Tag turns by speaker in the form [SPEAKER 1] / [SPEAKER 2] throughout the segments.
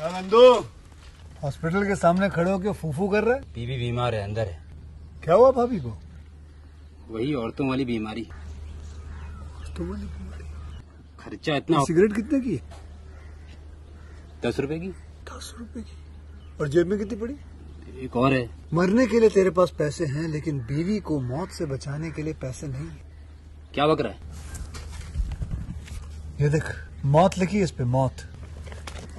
[SPEAKER 1] Hospital के सामने खड़े होकर फूफू कर रहे
[SPEAKER 2] बीबी बीमार है अंदर है
[SPEAKER 1] क्या हुआ भाभी को
[SPEAKER 2] वही औरतों वाली
[SPEAKER 1] बीमारी औरतों वाली बीमारी खर्चा इतना सिगरेट कितने की दस रुपए की दस रुपए की और जेब में कितनी पड़ी एक और है मरने के लिए तेरे पास पैसे हैं लेकिन बीवी को मौत से बचाने के लिए पैसे नहीं क्या बकरा है ये देख मौत लिखी इस पे मौत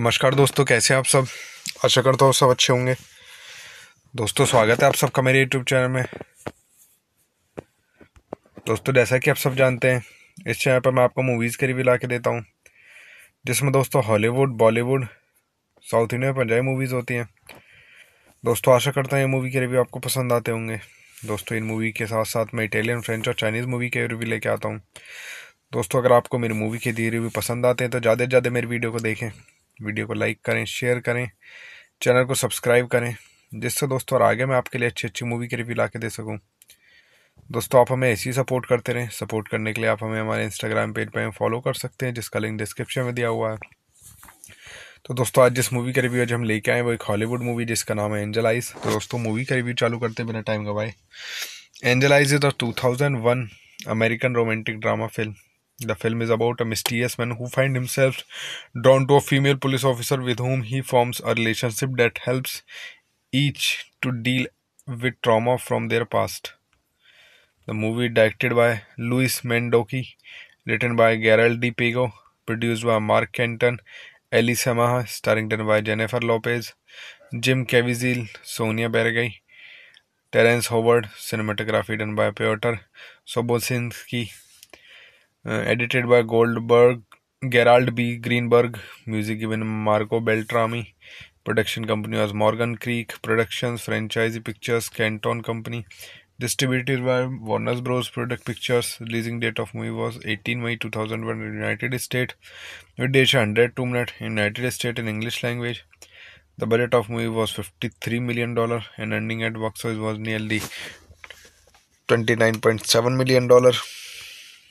[SPEAKER 1] नमस्कार दोस्तों कैसे आप सब आशा करता हूँ सब अच्छे होंगे दोस्तों स्वागत है आप सबका मेरे यूट्यूब चैनल में दोस्तों जैसा कि आप सब जानते हैं इस चैनल पर मैं आपको मूवीज़ के रिव्यू ला के देता हूँ जिसमें दोस्तों Hollywood Bollywood south India Punjabi movies होती हैं दोस्तों आशा करता हूँ ये मूवी के रिव्यू आपको पसंद आते होंगे दोस्तों इन मूवी के साथ साथ मैं इटालियन फ्रेंच और चाइनीज़ मूवी के रिव्यू लेके आता हूँ दोस्तों अगर आपको मेरी मूवी के दिए रिव्यू पसंद आते हैं तो ज़्यादा से ज़्यादा मेरी वीडियो को देखें वीडियो को लाइक करें शेयर करें चैनल को सब्सक्राइब करें जिससे दोस्तों और आगे मैं आपके लिए अच्छी अच्छी मूवी के रिव्यू ला के दे सकूँ दोस्तों आप हमें ऐसी सपोर्ट करते रहें सपोर्ट करने के लिए आप हमें हमारे इंस्टाग्राम पेज पर फॉलो कर सकते हैं जिसका लिंक डिस्क्रिप्शन में दिया हुआ है तो दोस्तों आज जिस मूवी का रिव्यू आज हम लेके आए वो एक हॉलीवुड मूवी जिसका नाम है एंजल आइज तो दोस्तों मूवी का रिव्यू चालू करते बिना टाइम गवाए angel eyes is thousand one American romantic drama film The film is about a mysterious man who finds himself drawn to a female police officer with whom he forms a relationship that helps each to deal with trauma from their past. The movie directed by Luis Mendoki, written by Gerald D. Pago, produced by Mark Kenton, Ellie Samaha, starring by Jennifer Lopez, Jim Caviezel, Sonia Bergay, Terence Howard, cinematography done by Piotr Sobosinski, uh, edited by Goldberg, Gerald B. Greenberg, music given Marco Beltrami, production company was Morgan Creek Productions, Franchise Pictures, Canton Company, distributed by Warner Bros. Product Pictures, releasing date of movie was 18 May 2001 in United States, with date 102 two-minute in United States in English language. The budget of movie was 53 million dollar and ending at box office was nearly
[SPEAKER 2] 29.7 million dollar.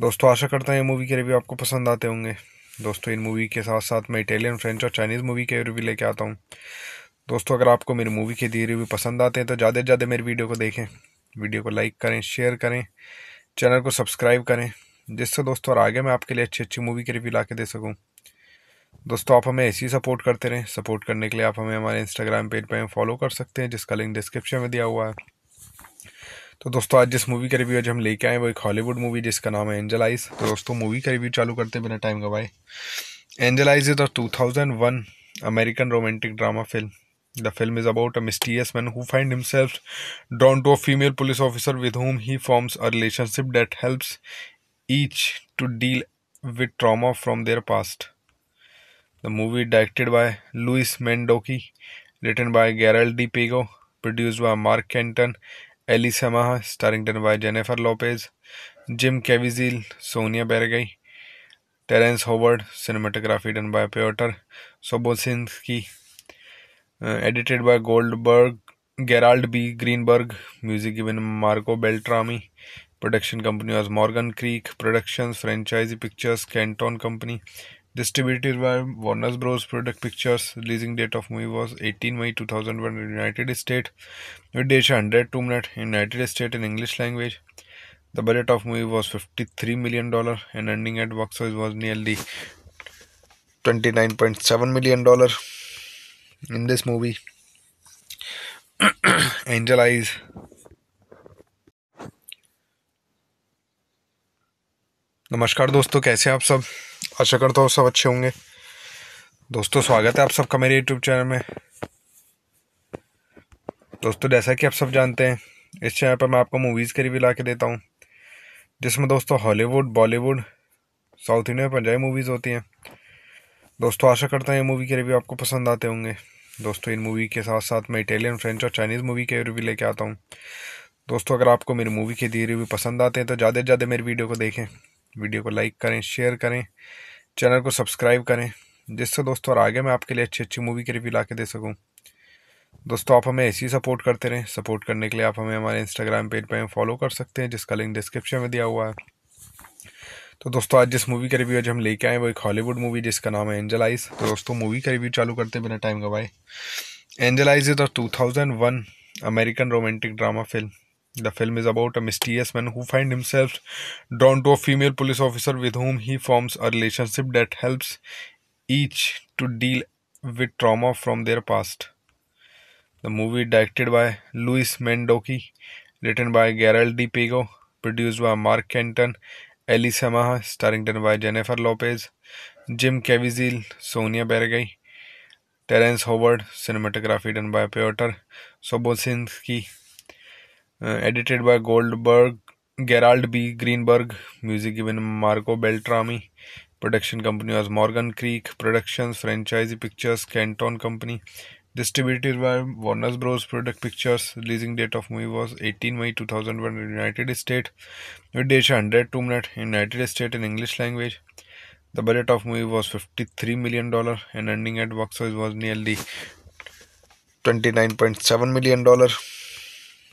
[SPEAKER 1] दोस्तों आशा करता हूँ ये movie के review आपको पसंद आते होंगे दोस्तों इन मूवी के साथ साथ मैं इटालियन फ्रेंच और चाइनीज़ मूवी के रिव्यू लेके आता हूँ दोस्तों अगर आपको मेरी मूवी के दिए रिव्यू पसंद आते हैं तो ज़्यादा से ज़्यादा मेरी वीडियो को देखें वीडियो को लाइक करें शेयर करें चैनल को सब्सक्राइब करें जिससे दोस्तों और आगे मैं आपके लिए अच्छी अच्छी मूवी के रिव्यू ला के दे सकूँ दोस्तों आप हमें ऐसे ही सपोर्ट करते रहें सपोर्ट करने के लिए आप हमें हमारे इंस्टाग्राम पेज पर फॉलो कर सकते हैं जिसका लिंक डिस्क्रिप्शन में दिया हुआ है तो दोस्तों आज जिस मूवी का रिव्यू आज हम लेके आए वो एक हॉलीवुड मूवी जिसका नाम है एंजल आइज तो दोस्तों मूवी का रिव्यू चालू करते बिना टाइम गवाए angel eyes is a two thousand one American romantic drama film The film is about a mysterious man who finds himself drawn to a female police officer with whom he forms a relationship that helps each to deal with trauma from their past. The movie directed by Luis Mendoki, written by Gerald D. Pago, produced by Mark Kenton Ellie Semaha, starring by Jennifer Lopez, Jim Caviezel, Sonia Bergay, Terence Howard, cinematography done by Piotr Sobosinski, uh, edited by Goldberg, Gerald B. Greenberg, music given Marco Beltrami, production company was Morgan Creek Productions, franchise pictures, Canton Company, Distributed by Warner Bros. Product Pictures, releasing date of movie was 18 May 2001 in United States. With date 100 Tomb Night in United States in English language. The budget of movie was 53 million dollar and ending at box office was nearly
[SPEAKER 2] 29.7 million
[SPEAKER 1] dollar. In this movie, Angel Eyes नमस्कार दोस्तों कैसे आप सब आशा करता हूँ सब अच्छे होंगे दोस्तों स्वागत है आप सबका मेरे यूट्यूब चैनल में दोस्तों जैसा कि आप सब जानते हैं इस चैनल पर मैं आपको मूवीज़ के रिव्यू ला के देता हूँ जिसमें दोस्तों हॉलीवुड बॉलीवुड साउथ इंडिया में पंजाबी मूवीज़ होती हैं दोस्तों आशा करता हूँ ये मूवी के रिव्यू आपको पसंद आते होंगे दोस्तों इन मूवी के साथ साथ मैं इटालियन फ्रेंच और चाइनीज़ मूवी के रिव्यू लेके आता हूँ दोस्तों अगर आपको मेरी मूवी के दिए रिव्यू पसंद आते हैं तो ज़्यादा से ज़्यादा मेरी वीडियो को देखें वीडियो को लाइक करें शेयर करें चैनल को सब्सक्राइब करें जिससे दोस्तों और आगे मैं आपके लिए अच्छी अच्छी मूवी के रिव्यू ला के दे सकूँ दोस्तों आप हमें ऐसी सपोर्ट करते रहें सपोर्ट करने के लिए आप हमें हमारे इंस्टाग्राम पेज पर फॉलो कर सकते हैं जिसका लिंक डिस्क्रिप्शन में दिया हुआ है तो दोस्तों आज जिस मूवी का रिव्यू आज हम लेके आए वो एक हॉलीवुड मूवी जिसका नाम है एंजल आइज तो दोस्तों मूवी का रिव्यू चालू करते बिना टाइम गवाए angel eyes is thousand one American romantic drama film The film is about a mysterious man who finds himself drawn to a female police officer with whom he forms a relationship that helps each to deal with trauma from their past. The movie directed by Luis Mendoki, written by Gerald D. Pago, produced by Mark Kenton, Ellie Samaha, starring by Jennifer Lopez, Jim Caviezel, Sonia Bergay, Terence Howard, cinematography done by Piotr Sobosinski, uh, edited by Goldberg, Gerald B. Greenberg, music given Marco Beltrami, production company was Morgan Creek Productions, Franchise Pictures, Canton Company, distributed by Warner Bros. Product Pictures, releasing date of movie was 18 May 2001 in United States, with date 102 minutes in United States in English language. The budget of movie was 53 million dollar and ending at box office was nearly
[SPEAKER 2] 29.7
[SPEAKER 1] million dollar.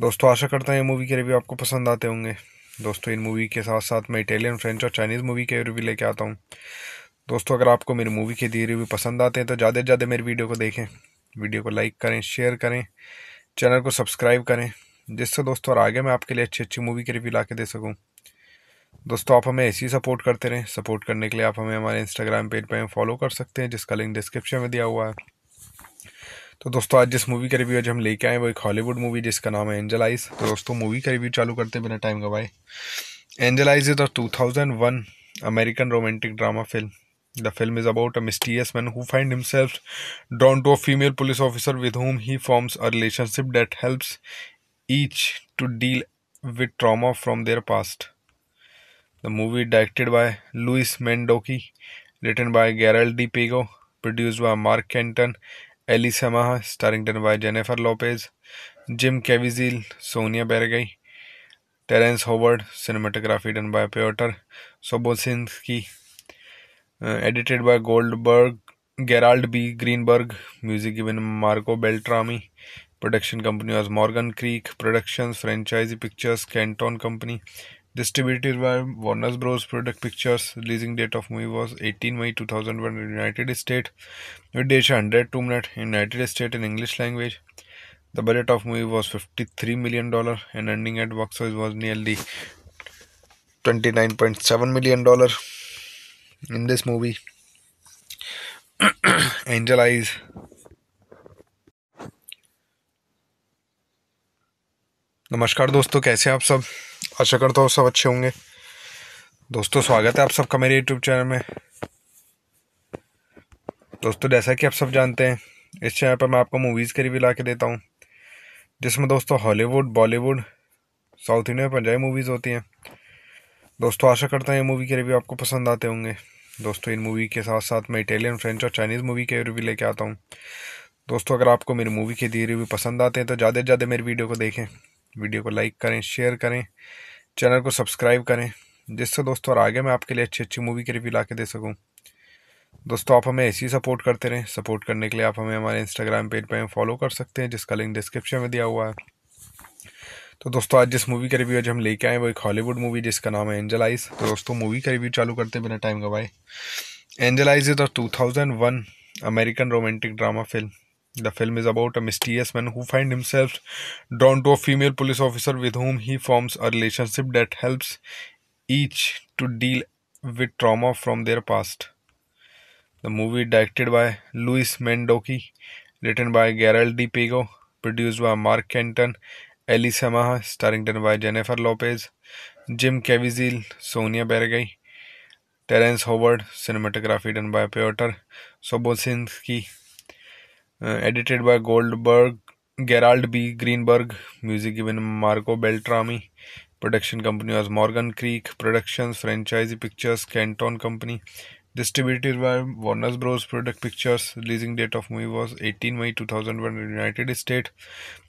[SPEAKER 1] दोस्तों आशा करता हूँ ये movie के review आपको पसंद आते होंगे दोस्तों इन मूवी के साथ साथ मैं इटालियन फ्रेंच और चाइनीज़ मूवी के रिव्यू लेके आता हूँ दोस्तों अगर आपको मेरी मूवी के दिए रिव्यू पसंद आते हैं तो ज़्यादा से ज़्यादा मेरी वीडियो को देखें वीडियो को लाइक करें शेयर करें चैनल को सब्सक्राइब करें जिससे दोस्तों और आगे मैं आपके लिए अच्छी अच्छी मूवी के रिव्यू ला के दे सकूँ दोस्तों आप हमें ऐसे ही सपोर्ट करते रहें सपोर्ट करने के लिए आप हमें हमारे इंस्टाग्राम पेज पर फॉलो कर सकते हैं जिसका लिंक डिस्क्रिप्शन में दिया हुआ है तो दोस्तों आज जिस मूवी का रिव्यू आज हम लेके आए वो एक हॉलीवुड मूवी जिसका नाम है एंजल आइज तो दोस्तों मूवी का रिव्यू चालू करते बिना टाइम गवाए angel eyes is a two thousand one American romantic drama film The film is about a mysterious man who finds himself drawn to a female police officer with whom he forms a relationship that helps each to deal with trauma from their past. The movie directed by Luis Mendoki, written by Gerald D. Pago, produced by Mark Kenton Elisa माह starring ton by Jennifer Lopez Jim Caviezel Sonia Braga Terrence Howard cinematography done by Piotr की edited by Goldberg Gerald B Greenberg music even Marco Beltrami production company was Morgan Creek productions franchise pictures Canton company Distributed by Warner Bros. Product Pictures, releasing date of movie was 18 May 2001 in United States. With age 100 Tomb Raider in United States in English language. The budget of movie was 53 million dollar and ending at box office was nearly
[SPEAKER 2] 29.7 million dollar. In this movie, Angel Eyes
[SPEAKER 1] नमस्कार दोस्तों कैसे आप सब आशा करता हूँ सब अच्छे होंगे दोस्तों स्वागत है आप सबका मेरे यूट्यूब चैनल में दोस्तों जैसा कि आप सब जानते हैं इस चैनल पर मैं आपको मूवीज़ के रिव्यू ला के देता हूँ जिसमें दोस्तों हॉलीवुड बॉलीवुड साउथ इंडिया में पंजाबी मूवीज़ होती हैं दोस्तों आशा करता हूँ ये मूवी के रिव्यू आपको पसंद आते होंगे दोस्तों इन मूवी के साथ साथ मैं इटालियन फ्रेंच और चाइनीज़ मूवी के रिव्यू लेके आता हूँ दोस्तों अगर आपको मेरी मूवी के दिए रिव्यू पसंद आते हैं तो ज़्यादा से ज़्यादा मेरी वीडियो को देखें वीडियो को लाइक करें शेयर करें चैनल को सब्सक्राइब करें जिससे दोस्तों और आगे मैं आपके लिए अच्छी अच्छी मूवी के रिव्यू ला के दे सकूँ दोस्तों आप हमें ऐसे ही सपोर्ट करते रहें सपोर्ट करने के लिए आप हमें हमारे इंस्टाग्राम पेज पर फॉलो कर सकते हैं जिसका लिंक डिस्क्रिप्शन में दिया हुआ है तो दोस्तों आज जिस मूवी का रिव्यू आज हम लेके आए वो एक हॉलीवुड मूवी जिसका नाम है एंजल आइज तो दोस्तों मूवी का रिव्यू चालू करते बिना टाइम गवाए angel eyes is thousand one American romantic drama film The film is about a mysterious man who finds himself drawn to a female police officer with whom he forms a relationship that helps each to deal with trauma from their past. The movie directed by Luis Mendoki, written by Gerald D. Pago, produced by Mark Kenton, Ellie Samaha, starring by Jennifer Lopez, Jim Caviezel, Sonia Bergay, Terence Howard, cinematography done by Piotr Sobosinski. Uh, edited by Goldberg, Gerald B. Greenberg, music given Marco Beltrami, production company was Morgan Creek Productions, Franchise Pictures, Canton Company, distributed by Warner Bros. Product Pictures, releasing date of movie was 18 May 2001 in United States,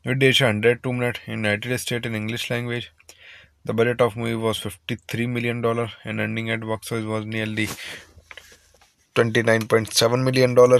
[SPEAKER 1] with date 102 two-minute in United States in English language. The budget of movie was 53 million dollar and ending at box office was nearly
[SPEAKER 2] 29.7 million dollar.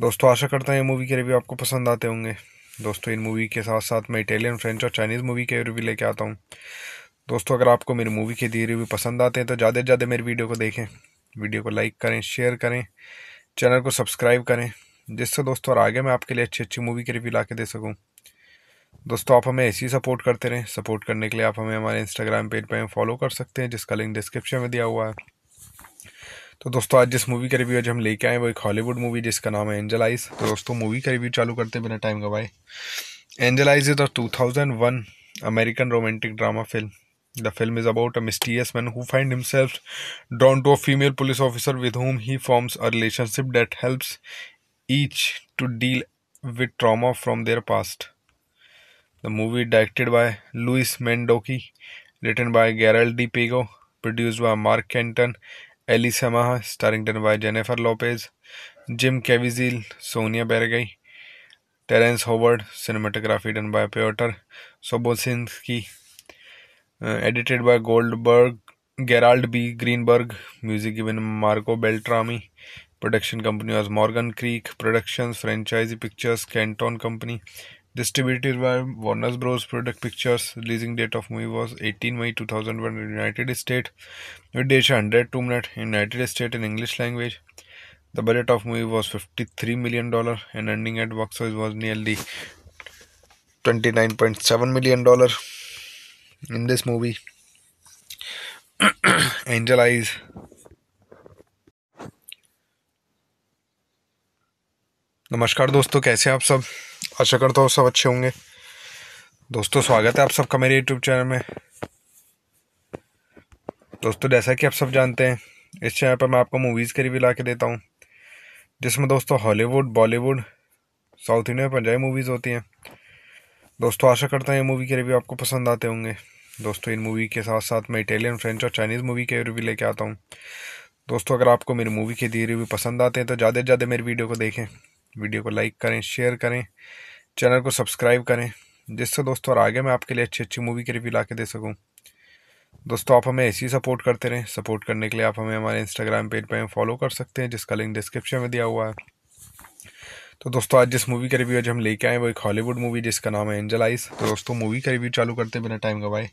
[SPEAKER 1] दोस्तों आशा करता हूँ ये movie के review आपको पसंद आते होंगे दोस्तों इन मूवी के साथ साथ मैं इटालियन फ्रेंच और चाइनीज़ मूवी के रिव्यू लेके आता हूँ दोस्तों अगर आपको मेरी मूवी के दिए रिव्यू पसंद आते हैं तो ज़्यादा से ज़्यादा मेरी वीडियो को देखें वीडियो को लाइक करें शेयर करें चैनल को सब्सक्राइब करें जिससे दोस्तों और आगे मैं आपके लिए अच्छी अच्छी मूवी के रिव्यू ला के दे सकूँ दोस्तों आप हमें ऐसे ही सपोर्ट करते रहें सपोर्ट करने के लिए आप हमें हमारे इंस्टाग्राम पेज पर फॉलो कर सकते हैं जिसका लिंक डिस्क्रिप्शन में दिया हुआ है तो दोस्तों आज जिस मूवी का रिव्यू आज हम लेके आए वो एक हॉलीवुड मूवी जिसका नाम है एंजल आइज तो दोस्तों मूवी का रिव्यू चालू करते बिना टाइम गवाए angel eyes is a two thousand one American romantic drama film The film is about a mysterious man who finds himself drawn to a female police officer with whom he forms a relationship that helps each to deal with trauma from their past. The movie directed by Luis Mendoki, written by Gerald D. Pago, produced by Mark Kenton Elisa माह स्टारिंगटन by Jennifer Lopez Jim Caviezel Sonia Braga Terrence Howard cinematography done by Piotr की edited by Goldberg Gerald B Greenberg music given Marco Beltrami production company was Morgan Creek productions franchise pictures Canton company Distributed by Warner Bros. Product Pictures, releasing date of movie was 18 May 2001 in United States. With Desha 100 Tomb Night in United States in English language. The budget of movie was 53 million dollar and ending at box office was nearly 29.7 million dollar. In this movie, Angel Eyes नमस्कार दोस्तों कैसे आप सब आशा करता हूँ सब अच्छे होंगे दोस्तों स्वागत है आप सबका मेरे यूट्यूब चैनल में दोस्तों जैसा कि आप सब जानते हैं इस चैनल पर मैं आपको मूवीज़ के रिव्यू ला के देता हूँ जिसमें दोस्तों हॉलीवुड बॉलीवुड साउथ इंडिया में पंजाबी मूवीज़ होती हैं दोस्तों आशा करता हूँ ये मूवी के रिव्यू आपको पसंद आते होंगे दोस्तों इन मूवी के साथ साथ मैं इटालियन फ्रेंच और चाइनीज़ मूवी के रिव्यू लेके आता हूँ दोस्तों अगर आपको मेरी मूवी के दिए रिव्यू पसंद आते हैं तो ज़्यादा से ज़्यादा मेरी वीडियो को देखें वीडियो को लाइक करें शेयर करें चैनल को सब्सक्राइब करें जिससे दोस्तों और आगे मैं आपके लिए अच्छी अच्छी मूवी के रिव्यू ला के दे सकूँ दोस्तों आप हमें ऐसी सपोर्ट करते रहें सपोर्ट करने के लिए आप हमें हमारे इंस्टाग्राम पेज पर फॉलो कर सकते हैं जिसका लिंक डिस्क्रिप्शन में दिया हुआ है तो दोस्तों आज जिस मूवी का रिव्यू आज हम लेके आए वो एक हॉलीवुड मूवी जिसका नाम है एंजल आइज तो दोस्तों मूवी का रिव्यू चालू करते बिना टाइम गवाए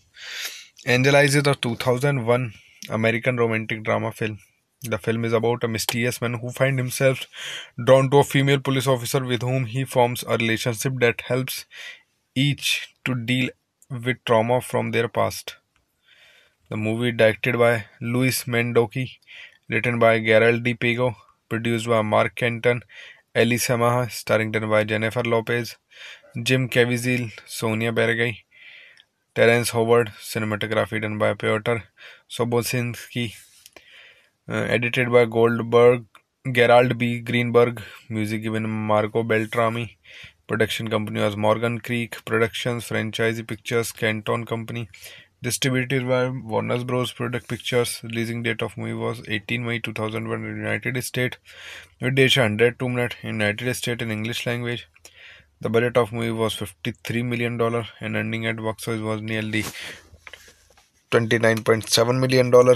[SPEAKER 1] angel eyes is thousand one American romantic drama film The film is about a mysterious man who finds himself drawn to a female police officer with whom he forms a relationship that helps each to deal with trauma from their past. The movie directed by Luis Mendoki, written by Gerald D. Pago, produced by Mark Kenton, Ellie Samaha, starring by Jennifer Lopez, Jim Caviezel, Sonia Bergay, Terence Howard, cinematography done by Piotr Sobosinski, uh, edited by Goldberg, Gerald B. Greenberg, music given Marco Beltrami, production company was Morgan Creek Productions, Franchise Pictures, Canton Company, distributed by Warner Bros. Product Pictures, releasing date of movie was 18 May 2001 in United States, with date 102 two-minute in United States in English language. The budget of movie was 53 million dollar and ending at box office was nearly
[SPEAKER 2] 29.7 million
[SPEAKER 1] dollar.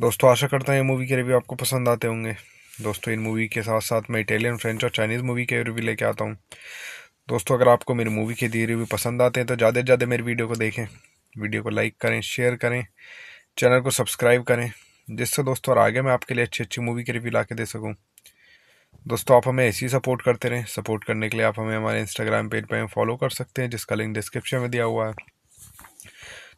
[SPEAKER 1] दोस्तों आशा करता हूँ ये movie के review आपको पसंद आते होंगे दोस्तों इन मूवी के साथ साथ मैं इटालियन फ्रेंच और चाइनीज़ मूवी के रिव्यू लेके आता हूँ दोस्तों अगर आपको मेरी मूवी के दिए रिव्यू पसंद आते हैं तो ज़्यादा से ज़्यादा मेरी वीडियो को देखें वीडियो को लाइक करें शेयर करें चैनल को सब्सक्राइब करें जिससे दोस्तों और आगे मैं आपके लिए अच्छी अच्छी मूवी के रिव्यू ला के दे सकूँ दोस्तों आप हमें ऐसे ही सपोर्ट करते रहें सपोर्ट करने के लिए आप हमें हमारे इंस्टाग्राम पेज पर फॉलो कर सकते हैं जिसका लिंक डिस्क्रिप्शन में दिया हुआ है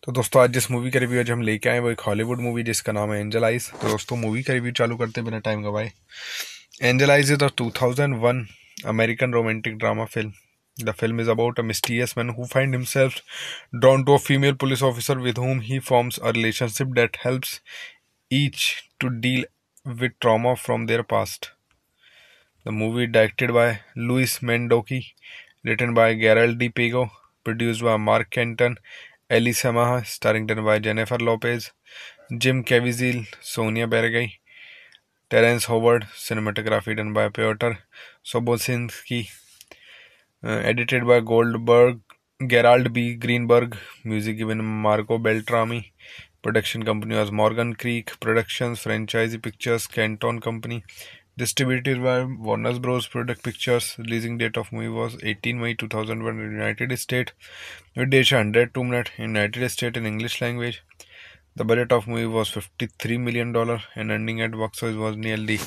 [SPEAKER 1] तो दोस्तों आज जिस मूवी का रिव्यू आज हम लेके आए वो एक हॉलीवुड मूवी जिसका नाम है एंजल आइज तो दोस्तों मूवी का रिव्यू चालू करते बिना टाइम गवाए angel eyes is a two thousand one American romantic drama film The film is about a mysterious man who finds himself drawn to a female police officer with whom he forms a relationship that helps each to deal with trauma from their past. The movie directed by Luis Mendoki, written by Gerald D. Pago, produced by Mark Kenton Elisa starring स्टारिंगटन by Jennifer Lopez Jim Caviezel Sonia Braga Terrence Howard cinematography done by Piotr Sobocinski edited by Goldberg Gerald B Greenberg music given Marco Beltrami production company was Morgan Creek productions franchise pictures Canton company Distributed by Warner Bros. Product Pictures, releasing date of movie was 18 May 2001 in United States. With date 100 Tomb Night in United States in English language. The budget of movie was 53 million dollar and ending at box office was nearly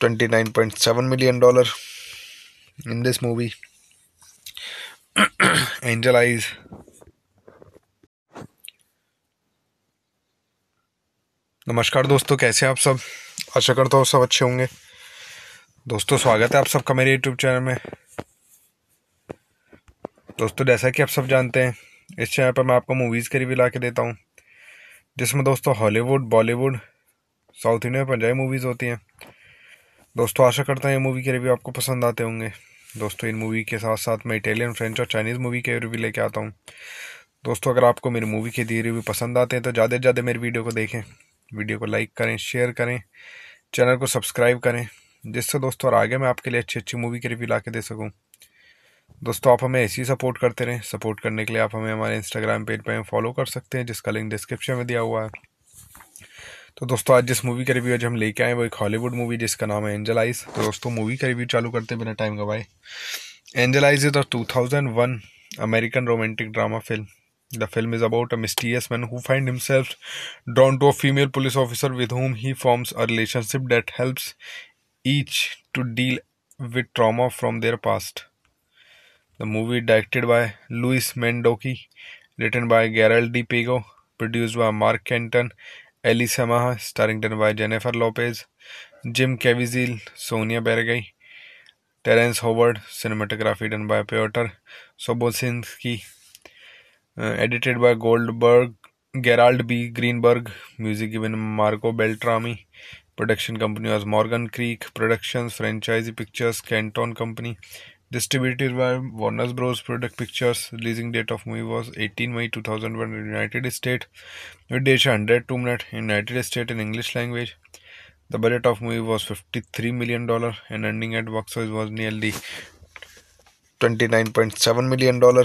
[SPEAKER 2] 29.7 million dollar. In this movie,
[SPEAKER 1] Angel Eyes नमस्कार दोस्तों कैसे आप सब आशा करता हूँ सब अच्छे होंगे दोस्तों स्वागत है आप सबका मेरे यूट्यूब चैनल में दोस्तों जैसा कि आप सब जानते हैं इस चैनल पर मैं आपको मूवीज़ के रिव्यू ला के देता हूँ जिसमें दोस्तों हॉलीवुड बॉलीवुड साउथ इंडिया में पंजाबी मूवीज़ होती हैं दोस्तों आशा करता हूँ ये मूवी के रिव्यू आपको पसंद आते होंगे दोस्तों इन मूवी के साथ साथ मैं इटालियन फ्रेंच और चाइनीज़ मूवी के रिव्यू लेके आता हूँ दोस्तों अगर आपको मेरी मूवी के दिए रिव्यू पसंद आते हैं तो ज़्यादा से ज़्यादा मेरी वीडियो को देखें वीडियो को लाइक करें शेयर करें चैनल को सब्सक्राइब करें जिससे दोस्तों और आगे मैं आपके लिए अच्छी अच्छी मूवी के रिव्यू ला के दे सकूँ दोस्तों आप हमें ऐसे ही सपोर्ट करते रहें सपोर्ट करने के लिए आप हमें हमारे इंस्टाग्राम पेज पर फॉलो कर सकते हैं जिसका लिंक डिस्क्रिप्शन में दिया हुआ है तो दोस्तों आज जिस मूवी का रिव्यू आज हम लेके आए वो एक हॉलीवुड मूवी जिसका नाम है एंजल आइज तो दोस्तों मूवी का रिव्यू चालू करते बिना टाइम गवाए angel eyes is two thousand one American romantic drama film The film is about a mysterious man who finds himself drawn to a female police officer with whom he forms a relationship that helps each to deal with trauma from their past. The movie directed by Luis Mendoki, written by Gerald D. Pago, produced by Mark Kenton, Ellie Samaha, starring by Jennifer Lopez, Jim Caviezel, Sonia Bergay, Terence Howard, cinematography done by Piotr Sobosinski, uh, edited by Goldberg, Gerald B. Greenberg, music given Marco Beltrami, production company was Morgan Creek Productions, Franchise Pictures, Canton Company, distributed by Warner Bros. Product Pictures, releasing date of movie was 18 May 2001 in United States, with date 102 two-minute in United States in English language. The budget of movie was 53 million dollar and ending at box office was nearly
[SPEAKER 2] 29.7 million dollar.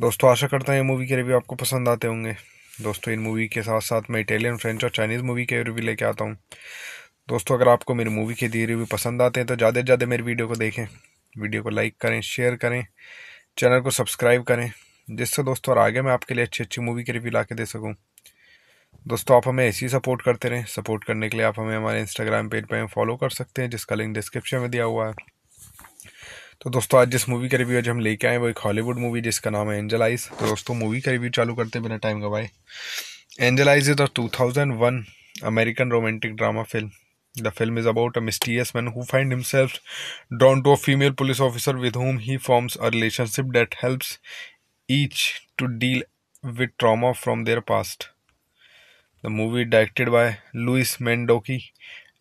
[SPEAKER 1] दोस्तों आशा करता हूँ ये movie के review आपको पसंद आते होंगे दोस्तों इन मूवी के साथ साथ मैं इटालियन फ्रेंच और चाइनीज़ मूवी के रिव्यू लेके आता हूँ दोस्तों अगर आपको मेरी मूवी के दिए रिव्यू पसंद आते हैं तो ज़्यादा से ज़्यादा मेरी वीडियो को देखें वीडियो को लाइक करें शेयर करें चैनल को सब्सक्राइब करें जिससे दोस्तों और आगे मैं आपके लिए अच्छी अच्छी मूवी के रिव्यू ला के दे सकूँ दोस्तों आप हमें ऐसे ही सपोर्ट करते रहें सपोर्ट करने के लिए आप हमें हमारे इंस्टाग्राम पेज पर फॉलो कर सकते हैं जिसका लिंक डिस्क्रिप्शन में दिया हुआ है तो दोस्तों आज जिस मूवी का रिव्यू आज हम लेके आए वो एक हॉलीवुड मूवी जिसका नाम है एंजल आइज तो दोस्तों मूवी का रिव्यू चालू करते हैं बिना टाइम गवाए angel Eyes is a two American romantic drama film the film is about a mysterious man who find himself drawn to a female police officer with whom he forms a relationship that helps each to deal with trauma from their past the movie directed by Luis Mandoki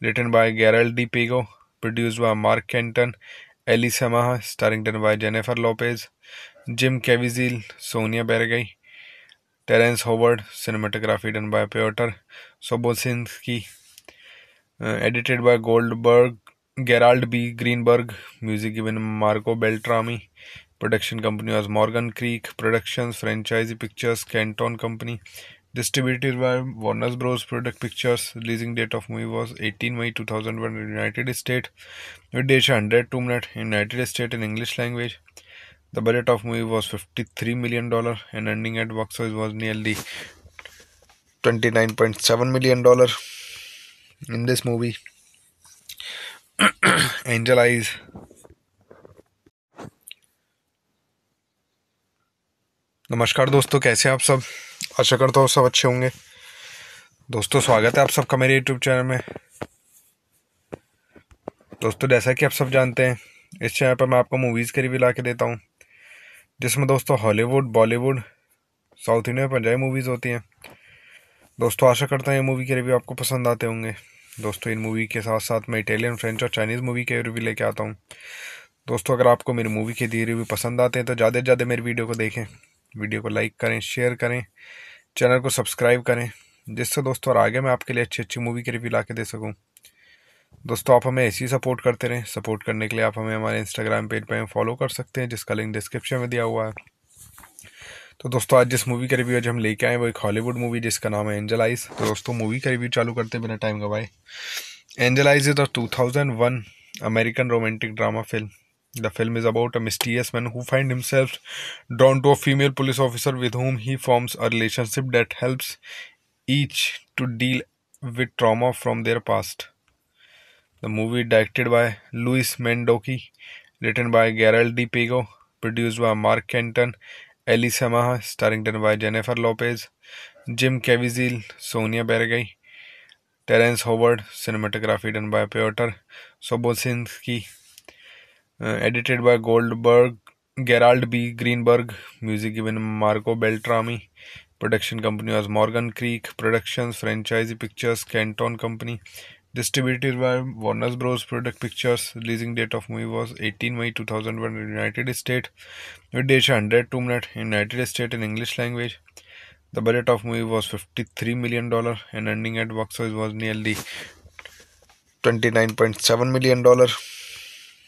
[SPEAKER 1] written by गैरल Di Pego produced by Mark Canton Elie Samaha starring ton by Jennifer Lopez Jim Caviezel Sonia Braga Terrence Howard cinematography done by Piotr की edited by Goldberg Gerald B Greenberg music even Marco Beltrami production company was Morgan Creek productions franchise pictures Canton company Distributed by Warner Bros. Product Pictures, releasing date of movie was 18 May 2001 in United States. With date 100 Tomb Night in United States in English language. The budget of movie was 53 million dollar and ending at box office was nearly 29.7 million dollar. In this movie, Angel Eyes नमस्कार दोस्तों कैसे आप सब आशा करता हूँ सब अच्छे होंगे दोस्तों स्वागत है आप सबका मेरे यूट्यूब चैनल में दोस्तों जैसा कि आप सब जानते हैं इस चैनल पर मैं आपको मूवीज़ के रिव्यू ला के देता हूँ जिसमें दोस्तों हॉलीवुड बॉलीवुड साउथ इंडिया में पंजाबी मूवीज़ होती हैं दोस्तों आशा करता हूँ ये मूवी के रिव्यू आपको पसंद आते होंगे दोस्तों इन मूवी के साथ साथ मैं इटालियन फ्रेंच और चाइनीज़ मूवी के रिव्यू लेके आता हूँ दोस्तों अगर आपको मेरी मूवी के दिए रिव्यू पसंद आते हैं तो ज़्यादा से ज़्यादा मेरी वीडियो को देखें वीडियो को लाइक करें शेयर करें चैनल को सब्सक्राइब करें जिससे दोस्तों और आगे मैं आपके लिए अच्छी अच्छी मूवी के रिव्यू ला के दे सकूँ दोस्तों आप हमें ऐसे ही सपोर्ट करते रहें सपोर्ट करने के लिए आप हमें हमारे इंस्टाग्राम पेज पर फॉलो कर सकते हैं जिसका लिंक डिस्क्रिप्शन में दिया हुआ है तो दोस्तों आज जिस मूवी का रिव्यू आज हम लेके आए वो एक हॉलीवुड मूवी जिसका नाम है एंजल आइज तो दोस्तों मूवी का रिव्यू चालू करते बिना टाइम गवाए angel eyes is two thousand one American romantic drama film The film is about a mysterious man who finds himself drawn to a female police officer with whom he forms a relationship that helps each to deal with trauma from their past. The movie directed by Luis Mendoki, written by Gerald D. Pago, produced by Mark Kenton, Ellie Samaha, starring by Jennifer Lopez, Jim Caviezel, Sonia Bergay, Terence Howard, cinematography done by Piotr Sobosinski, uh, edited by Goldberg, Gerald B. Greenberg, music given Marco Beltrami, production company was Morgan Creek Productions, Franchise Pictures, Canton Company, distributed by Warner Bros. Product Pictures, releasing date of movie was 18 May 2001 in United States, with date 102 minutes in United States in English language. The budget of movie was 53 million dollar and ending at box office was nearly
[SPEAKER 2] 29.7 million dollar.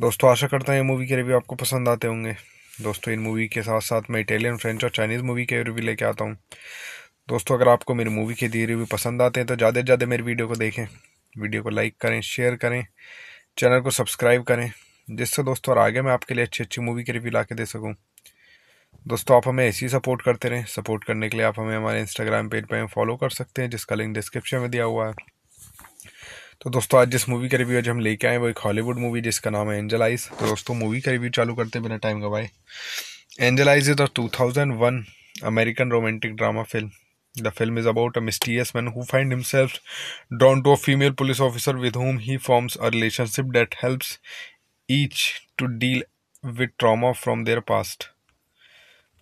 [SPEAKER 1] दोस्तों आशा करता हूँ ये movie के review आपको पसंद आते होंगे दोस्तों इन मूवी के साथ साथ मैं इटालियन फ्रेंच और चाइनीज़ मूवी के रिव्यू लेके आता हूँ दोस्तों अगर आपको मेरी मूवी के दिए रिव्यू पसंद आते हैं तो ज़्यादा से ज़्यादा मेरी वीडियो को देखें वीडियो को लाइक करें शेयर करें चैनल को सब्सक्राइब करें जिससे दोस्तों और आगे मैं आपके लिए अच्छी अच्छी मूवी के रिव्यू ला के दे सकूँ दोस्तों आप हमें ऐसे ही सपोर्ट करते रहें सपोर्ट करने के लिए आप हमें हमारे इंस्टाग्राम पेज पर फॉलो कर सकते हैं जिसका लिंक डिस्क्रिप्शन में दिया हुआ है तो दोस्तों आज जिस मूवी का रिव्यू आज हम लेके आए वो एक हॉलीवुड मूवी जिसका नाम है एंजल आइज तो दोस्तों मूवी का रिव्यू चालू करते बिना टाइम गवाए angel eyes is a two thousand one American romantic drama film The film is about a mysterious man who finds himself drawn to a female police officer with whom he forms a relationship that helps each to deal with trauma from their past.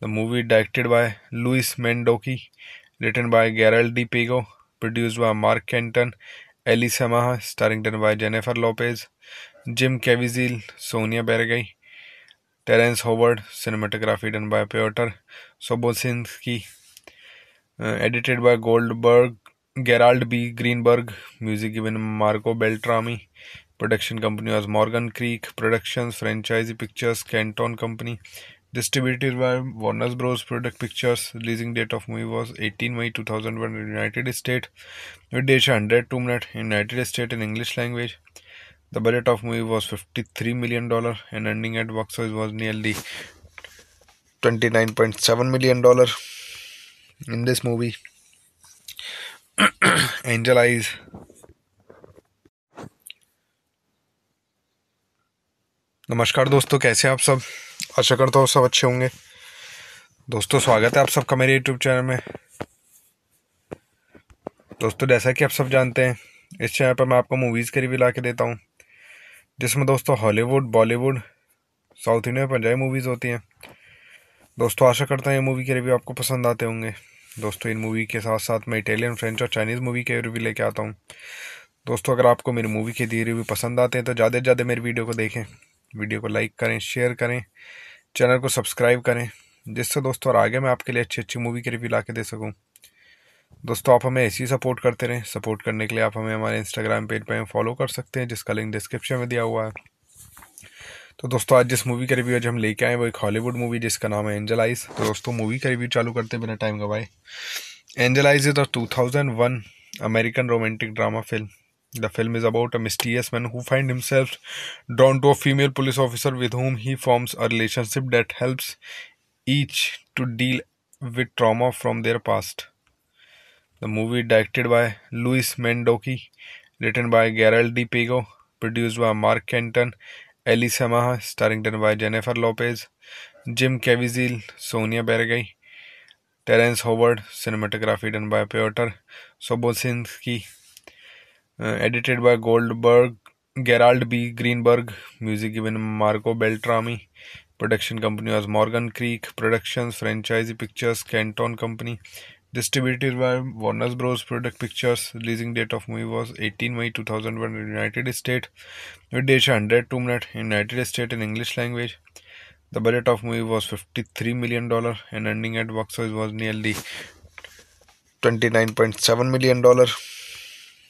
[SPEAKER 1] The movie directed by Luis Mendoki, written by Gerald D. Pago, produced by Mark Kenton Samaha starring ton by Jennifer Lopez Jim Caviezel Sonia Braga Terrence Howard cinematography done by Piotr की edited by Goldberg Gerald B Greenberg music given Marco Beltrami production company was Morgan Creek productions franchise pictures Canton company Distributed by Warner Bros. Product Pictures, releasing date of movie was 18 May 2001 in United States. With age 100 Tomb Night in United States in English language. The budget of movie was 53 million dollar and ending at box office was nearly
[SPEAKER 2] 29.7 million dollar. In this movie,
[SPEAKER 1] Angel Eyes नमस्कार दोस्तों कैसे आप सब आशा करता हूँ सब अच्छे होंगे दोस्तों स्वागत है आप सबका मेरे यूट्यूब चैनल में दोस्तों जैसा कि आप सब जानते हैं इस चैनल पर मैं आपको मूवीज़ के रिव्यू ला के देता हूँ जिसमें दोस्तों Hollywood Bollywood south India Punjabi movies होती हैं दोस्तों आशा करता हूँ ये मूवी के रिव्यू आपको पसंद आते होंगे दोस्तों इन मूवी के साथ साथ मैं इटालियन फ्रेंच और चाइनीज़ मूवी के रिव्यू लेके आता हूँ दोस्तों अगर आपको मेरी मूवी के दिए रिव्यू पसंद आते हैं तो ज़्यादा से ज़्यादा मेरी वीडियो को देखें वीडियो को लाइक करें शेयर करें चैनल को सब्सक्राइब करें जिससे दोस्तों और आगे मैं आपके लिए अच्छी अच्छी मूवी के रिव्यू ला के दे सकूँ दोस्तों आप हमें ऐसे ही सपोर्ट करते रहें सपोर्ट करने के लिए आप हमें हमारे इंस्टाग्राम पेज पर फॉलो कर सकते हैं जिसका लिंक डिस्क्रिप्शन में दिया हुआ है तो दोस्तों आज जिस मूवी का रिव्यू आज हम लेके आए वो एक हॉलीवुड मूवी जिसका नाम है एंजल आइज तो दोस्तों मूवी का रिव्यू चालू करते बिना टाइम गवाए angel eyes is thousand one American romantic drama film The film is about a mysterious man who finds himself drawn to a female police officer with whom he forms a relationship that helps each to deal with trauma from their past. The movie directed by Luis Mendoki, written by Gerald D. Pago, produced by Mark Kenton, Ellie Samaha, starring by Jennifer Lopez, Jim Caviezel, Sonia Bergay, Terence Howard, cinematography done by Piotr Sobosinski, uh, edited by Goldberg, Gerald B. Greenberg, music given Marco Beltrami, production company was Morgan Creek Productions, Franchise Pictures, Canton Company, distributed by Warner Bros. Product Pictures, releasing date of movie was 18 May 2001 in United States, with date 102 minutes in United States in English language. The budget of movie was 53 million dollar and ending at box office was nearly
[SPEAKER 2] 29.7 million dollar.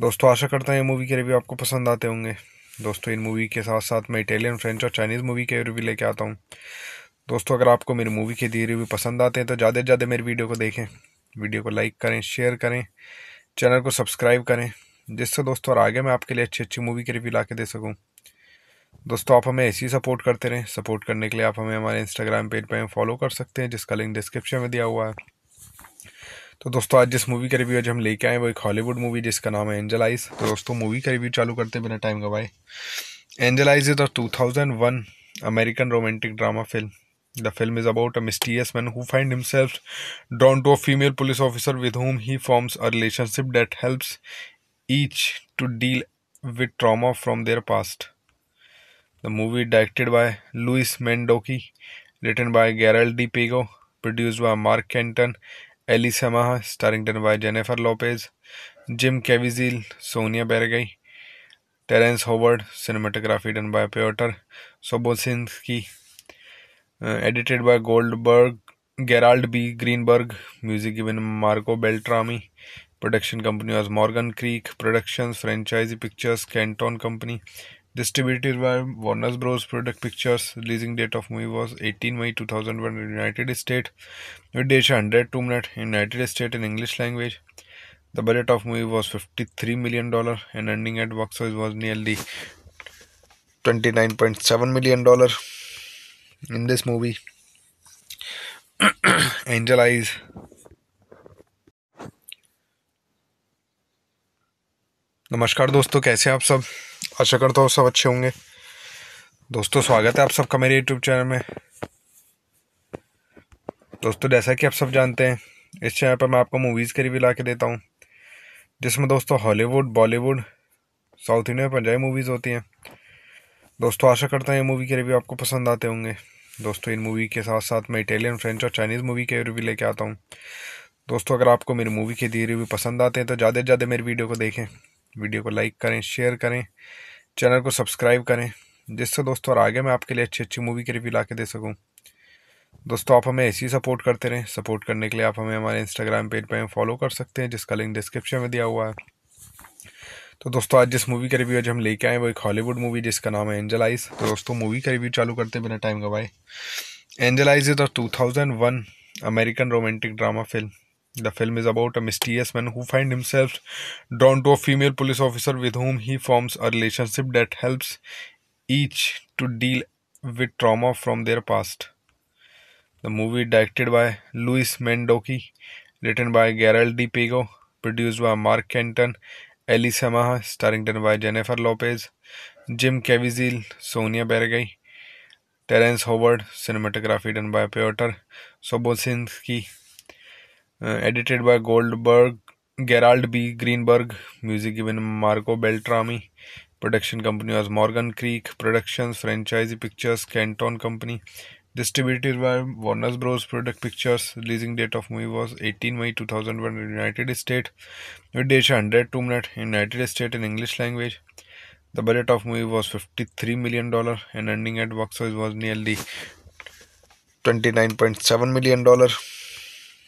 [SPEAKER 1] दोस्तों आशा करता हूँ ये movie के review आपको पसंद आते होंगे दोस्तों इन मूवी के साथ साथ मैं इटालियन फ्रेंच और चाइनीज़ मूवी के रिव्यू लेके आता हूँ दोस्तों अगर आपको मेरी मूवी के दिए रिव्यू पसंद आते हैं तो ज़्यादा से ज़्यादा मेरी वीडियो को देखें वीडियो को लाइक करें शेयर करें चैनल को सब्सक्राइब करें जिससे दोस्तों और आगे मैं आपके लिए अच्छी अच्छी मूवी के रिव्यू ला के दे सकूँ दोस्तों आप हमें ऐसे ही सपोर्ट करते रहें सपोर्ट करने के लिए आप हमें हमारे इंस्टाग्राम पेज पर फॉलो कर सकते हैं जिसका लिंक डिस्क्रिप्शन में दिया हुआ है तो दोस्तों आज जिस मूवी का रिव्यू आज हम लेके आए वो एक हॉलीवुड मूवी जिसका नाम है एंजल आइज तो दोस्तों मूवी का रिव्यू चालू करते हैं बिना टाइम गवाए angel Eyes is a two American romantic drama film the film is about a mysterious man who find himself drawn to a female police officer with whom he forms a relationship that helps each to deal with trauma from their past the movie directed by Luis Mandoki written by गैरल Di Pego produced by Mark Canton Elie Samaha starring ton by Jennifer Lopez Jim Caviezel Sonia Braga Terrence Howard cinematography done by Piotr की edited by Goldberg Gerald B Greenberg music given Marco Beltrami production company was Morgan Creek productions franchise pictures Canton company Distributed by Warner Bros. Product Pictures, releasing date of movie was 18 May 2001 in United States. With Desha 100 Tomb Raider in United States in English language. The budget of movie was 53 million dollar and ending at box office was nearly 29.7 million dollar. In this movie, Angel Eyes नमस्कार दोस्तों कैसे आप सब आशा करता हूँ सब अच्छे होंगे दोस्तों स्वागत है आप सबका मेरे यूट्यूब चैनल में दोस्तों जैसा कि आप सब जानते हैं इस चैनल पर मैं आपको मूवीज़ के रिव्यू ला के देता हूँ जिसमें दोस्तों हॉलीवुड बॉलीवुड साउथ इंडिया में पंजाबी मूवीज़ होती हैं दोस्तों आशा करता हूँ ये मूवी के रिव्यू आपको पसंद आते होंगे दोस्तों इन मूवी के साथ साथ मैं इटालियन फ्रेंच और चाइनीज़ मूवी के रिव्यू लेके आता हूँ दोस्तों अगर आपको मेरी मूवी के दिए रिव्यू पसंद आते हैं तो ज़्यादा से ज़्यादा मेरी वीडियो को देखें वीडियो को लाइक करें शेयर करें चैनल को सब्सक्राइब करें जिससे दोस्तों और आगे मैं आपके लिए अच्छी अच्छी मूवी के रिव्यू ला के दे सकूँ दोस्तों आप हमें ऐसे ही सपोर्ट करते रहें सपोर्ट करने के लिए आप हमें हमारे इंस्टाग्राम पेज पर फॉलो कर सकते हैं जिसका लिंक डिस्क्रिप्शन में दिया हुआ है तो दोस्तों आज जिस मूवी का रिव्यू आज हम लेके आए वो एक हॉलीवुड मूवी जिसका नाम है एंजल आइज तो दोस्तों मूवी का रिव्यू चालू करते बिना टाइम गवाए angel eyes is thousand one American romantic drama film The film is about a mysterious man who finds himself drawn to a female police officer with whom he forms a relationship that helps each to deal with trauma from their past. The movie directed by Luis Mendoki, written by Gerald D. Pago, produced by Mark Kenton, Ellie Samaha, starring by Jennifer Lopez, Jim Caviezel, Sonia Bergay, Terence Howard, cinematography done by Piotr Sobosinski. Uh, edited by Goldberg, Gerald B. Greenberg, music given Marco Beltrami, production company was Morgan Creek Productions, Franchise Pictures, Canton Company, distributed by Warner Bros. Product Pictures, releasing date of movie was 18 May 2001 in United States, with date 102 minutes in United States in English language. The budget of movie was 53 million dollar and ending at box office was nearly
[SPEAKER 2] 29.7 million dollar.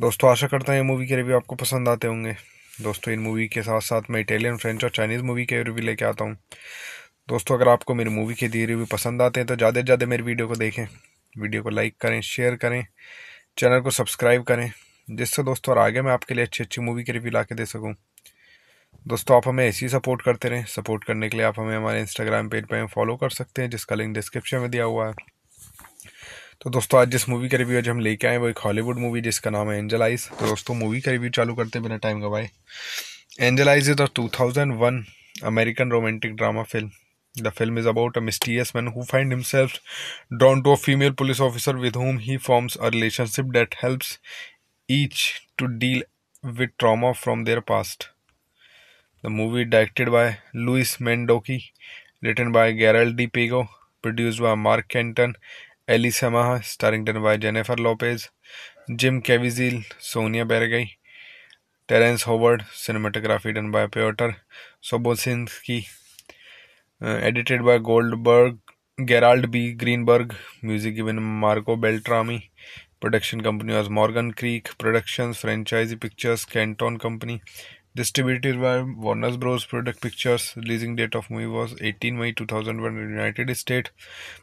[SPEAKER 1] दोस्तों आशा करता हूँ ये movie के review आपको पसंद आते होंगे दोस्तों इन मूवी के साथ साथ मैं इटालियन फ्रेंच और चाइनीज़ मूवी के रिव्यू लेके आता हूँ दोस्तों अगर आपको मेरी मूवी के दिए रिव्यू पसंद आते हैं तो ज़्यादा से ज़्यादा मेरी वीडियो को देखें वीडियो को लाइक करें शेयर करें चैनल को सब्सक्राइब करें जिससे दोस्तों और आगे मैं आपके लिए अच्छी अच्छी मूवी के रिव्यू ला के दे सकूँ दोस्तों आप हमें ऐसे ही सपोर्ट करते रहें सपोर्ट करने के लिए आप हमें हमारे इंस्टाग्राम पेज पर फॉलो कर सकते हैं जिसका लिंक डिस्क्रिप्शन में दिया हुआ है तो दोस्तों आज जिस मूवी का रिव्यू आज हम लेके आए वो एक हॉलीवुड मूवी जिसका नाम है एंजल आइज तो दोस्तों मूवी का रिव्यू चालू करते बिना टाइम गवाए angel eyes is a two thousand one American romantic drama film The film is about a mysterious man who finds himself drawn to a female police officer with whom he forms a relationship that helps each to deal with trauma from their past. The movie directed by Luis Mendoki, written by Gerald D. Pago, produced by Mark Kenton Elie Samaha starring done by Jennifer Lopez Jim Caviezel Sonia Braga Terrence Howard cinematography done by Piotr की edited by Goldberg Gerald B Greenberg music given Marco Beltrami production company was Morgan Creek productions franchise pictures Canton company Distributed by Warner Bros. Product Pictures, releasing date of movie was 18 May 2001 in United States.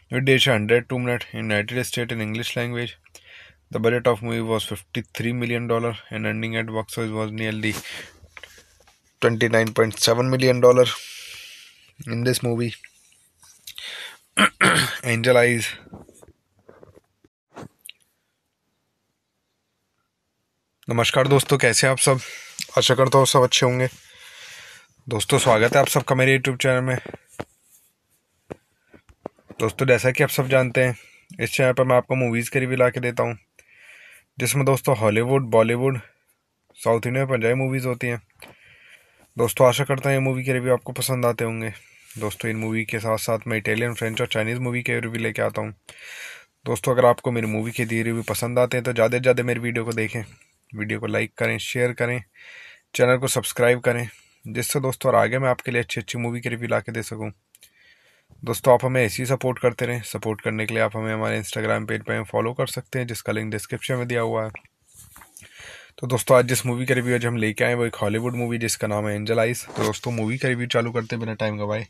[SPEAKER 1] With age 100 Tomb Night in United States in English language. The budget of movie was 53 million dollar and ending at box office was nearly 29.7 million dollar. In this movie, Angel Eyes नमस्कार दोस्तों कैसे आप सब आशा करता हूँ सब अच्छे होंगे दोस्तों स्वागत है आप सबका मेरे यूट्यूब चैनल में दोस्तों जैसा कि आप सब जानते हैं इस चैनल पर मैं आपको मूवीज़ के रिव्यू ला के देता हूँ जिसमें दोस्तों हॉलीवुड बॉलीवुड साउथ इंडिया में पंजाबी मूवीज़ होती हैं दोस्तों आशा करता हूँ ये मूवी के रिव्यू आपको पसंद आते होंगे दोस्तों इन मूवी के साथ साथ मैं इटालियन फ्रेंच और चाइनीज़ मूवी के रिव्यू लेके आता हूँ दोस्तों अगर आपको मेरी मूवी के दिए रिव्यू पसंद आते हैं तो ज़्यादा से ज़्यादा मेरी वीडियो को देखें वीडियो को लाइक करें शेयर करें चैनल को सब्सक्राइब करें जिससे दोस्तों और आगे मैं आपके लिए अच्छी अच्छी मूवी के रिव्यू ला के दे सकूँ दोस्तों आप हमें ऐसे ही सपोर्ट करते रहें सपोर्ट करने के लिए आप हमें हमारे इंस्टाग्राम पेज पर फॉलो कर सकते हैं जिसका लिंक डिस्क्रिप्शन में दिया हुआ है तो दोस्तों आज जिस मूवी का रिव्यू आज हम लेके आए वो एक हॉलीवुड मूवी जिसका नाम है एंजल आइज तो दोस्तों मूवी का रिव्यू चालू करते बिना टाइम गवाए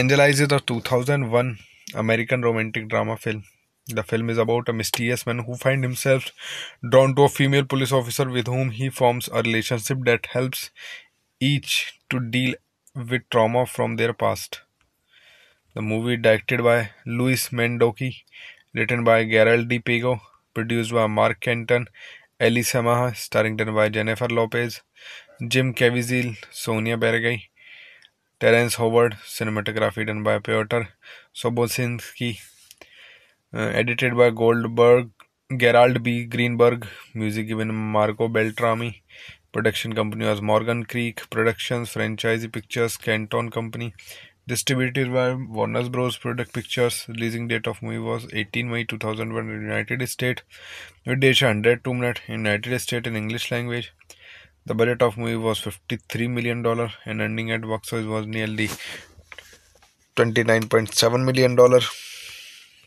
[SPEAKER 1] angel eyes is thousand one American romantic drama film The film is about a mysterious man who finds himself drawn to a female police officer with whom he forms a relationship that helps each to deal with trauma from their past. The movie directed by Luis Mendoki, written by Gerald D. Pago, produced by Mark Kenton, Ellie Samaha, starring by Jennifer Lopez, Jim Caviezel, Sonia Bergay, Terence Howard, cinematography done by Piotr Sobosinski, uh, edited by Goldberg, Gerald B. Greenberg, music given Marco Beltrami, production company was Morgan Creek Productions, Franchise Pictures, Canton Company, distributed by Warner Bros. Product Pictures, releasing date of movie was 18 May 2001 in United States, with date 102 two-minute in United States in English language. The budget of movie was 53 million dollar and ending at box office was nearly
[SPEAKER 2] 29.7 million dollar.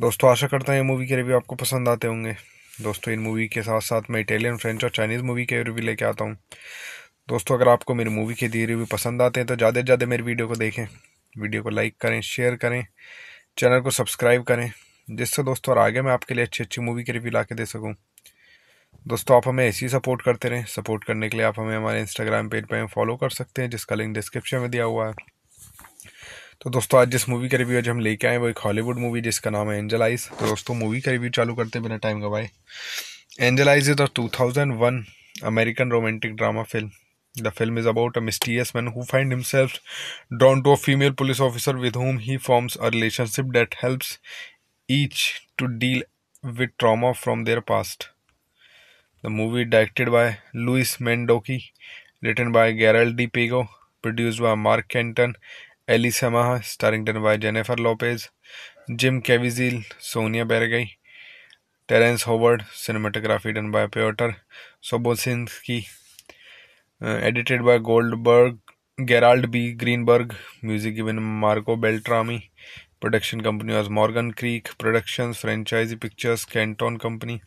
[SPEAKER 1] दोस्तों आशा करता हूँ ये movie के review आपको पसंद आते होंगे दोस्तों इन मूवी के साथ साथ मैं इटालियन फ्रेंच और चाइनीज़ मूवी के रिव्यू लेके आता हूँ दोस्तों अगर आपको मेरी मूवी के दिए रिव्यू पसंद आते हैं तो ज़्यादा से ज़्यादा मेरी वीडियो को देखें वीडियो को लाइक करें शेयर करें चैनल को सब्सक्राइब करें जिससे दोस्तों और आगे मैं आपके लिए अच्छी अच्छी मूवी के रिव्यू ला के दे सकूँ दोस्तों आप हमें ऐसे ही सपोर्ट करते रहें सपोर्ट करने के लिए आप हमें हमारे इंस्टाग्राम पेज पर फॉलो कर सकते हैं जिसका लिंक डिस्क्रिप्शन में दिया हुआ है तो दोस्तों आज जिस मूवी का रिव्यू आज हम लेके आए वो एक हॉलीवुड मूवी जिसका नाम है एंजल आइज तो दोस्तों मूवी का रिव्यू चालू करते बिना टाइम गवाए angel eyes is a two thousand one American romantic drama film The film is about a mysterious man who finds himself drawn to a female police officer with whom he forms a relationship that helps each to deal with trauma from their past. The movie directed by Luis Mendoki, written by Gerald D. Pago, produced by Mark Kenton Elie Samaha starring ton by Jennifer Lopez Jim Caviezel Sonia Braga Terrence Howard cinematography done by Piotr Sobocinski edited by Goldberg Gerald B Greenberg music even Marco Beltrami production company was Morgan Creek productions franchise pictures Canton company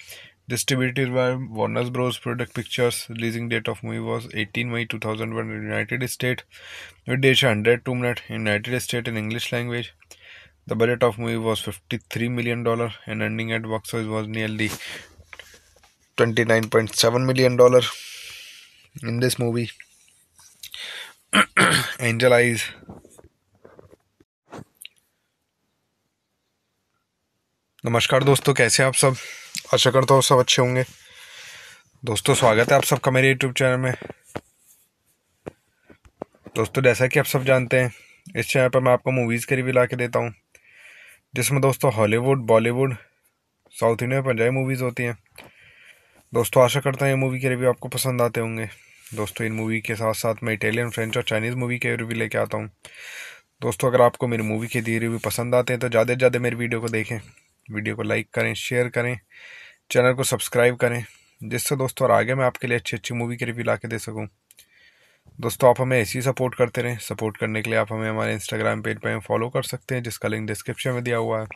[SPEAKER 1] Distributed by Warner Bros. Product Pictures, releasing date of movie was 18 May 2001 in United States. With age 100 two minutes in United States in English language. The budget of movie was 53 million dollar and ending at box office was nearly 29.7 million dollar. In this movie, Angel Eyes नमस्कार दोस्तों कैसे आप सब आशा करता हूँ सब अच्छे होंगे दोस्तों स्वागत है आप सबका मेरे यूट्यूब चैनल में दोस्तों जैसा कि आप सब जानते हैं इस चैनल पर मैं आपको मूवीज़ के रिव्यू ला के देता हूँ जिसमें दोस्तों हॉलीवुड बॉलीवुड साउथ इंडिया में पंजाबी मूवीज़ होती हैं दोस्तों आशा करता हूँ ये मूवी के रिव्यू आपको पसंद आते होंगे दोस्तों इन मूवी के साथ साथ मैं इटालियन फ्रेंच और चाइनीज़ मूवी के रिव्यू लेके आता हूँ दोस्तों अगर आपको मेरी मूवी के दिए रिव्यू पसंद आते हैं तो ज़्यादा से ज़्यादा मेरी वीडियो को देखें वीडियो को लाइक करें शेयर करें चैनल को सब्सक्राइब करें जिससे दोस्तों और आगे मैं आपके लिए अच्छी अच्छी मूवी के रिव्यू ला के दे सकूँ दोस्तों आप हमें ऐसे ही सपोर्ट करते रहें सपोर्ट करने के लिए आप हमें हमारे इंस्टाग्राम पेज पर फॉलो कर सकते हैं जिसका लिंक डिस्क्रिप्शन में दिया हुआ है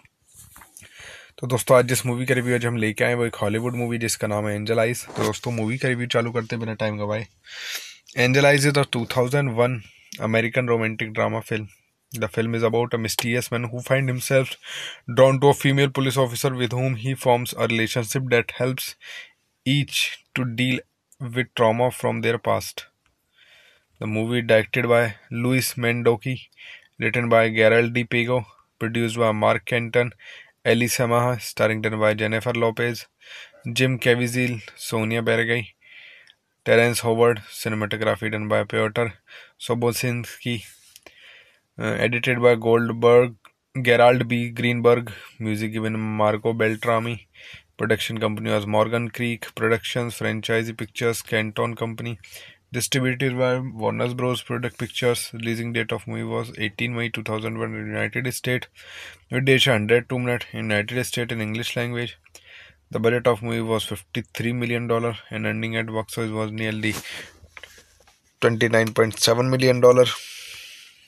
[SPEAKER 1] तो दोस्तों आज जिस मूवी का रिव्यू आज हम लेके आए वो एक हॉलीवुड मूवी जिसका नाम है एंजल आइज तो दोस्तों मूवी का रिव्यू चालू करते बिना टाइम गवाए angel eyes is two thousand one American romantic drama film The film is about a mysterious man who finds himself drawn to a female police officer with whom he forms a relationship that helps each to deal with trauma from their past. The movie directed by Luis Mendoki, written by Gerald D. Pago, produced by Mark Kenton, Ellie Samaha, starring by Jennifer Lopez, Jim Caviezel, Sonia Bergay, Terence Howard, cinematography done by Piotr Sobosinski, uh, edited by Goldberg, Gerald B. Greenberg, music given Marco Beltrami, production company was Morgan Creek Productions, Franchise Pictures, Canton Company, distributed by Warner Bros. Product Pictures, releasing date of movie was 18 May 2001 in United States, with date 102 two-minute in United States in English language. The budget of movie was 53 million dollar and ending at box office was nearly
[SPEAKER 2] 29.7 million dollar.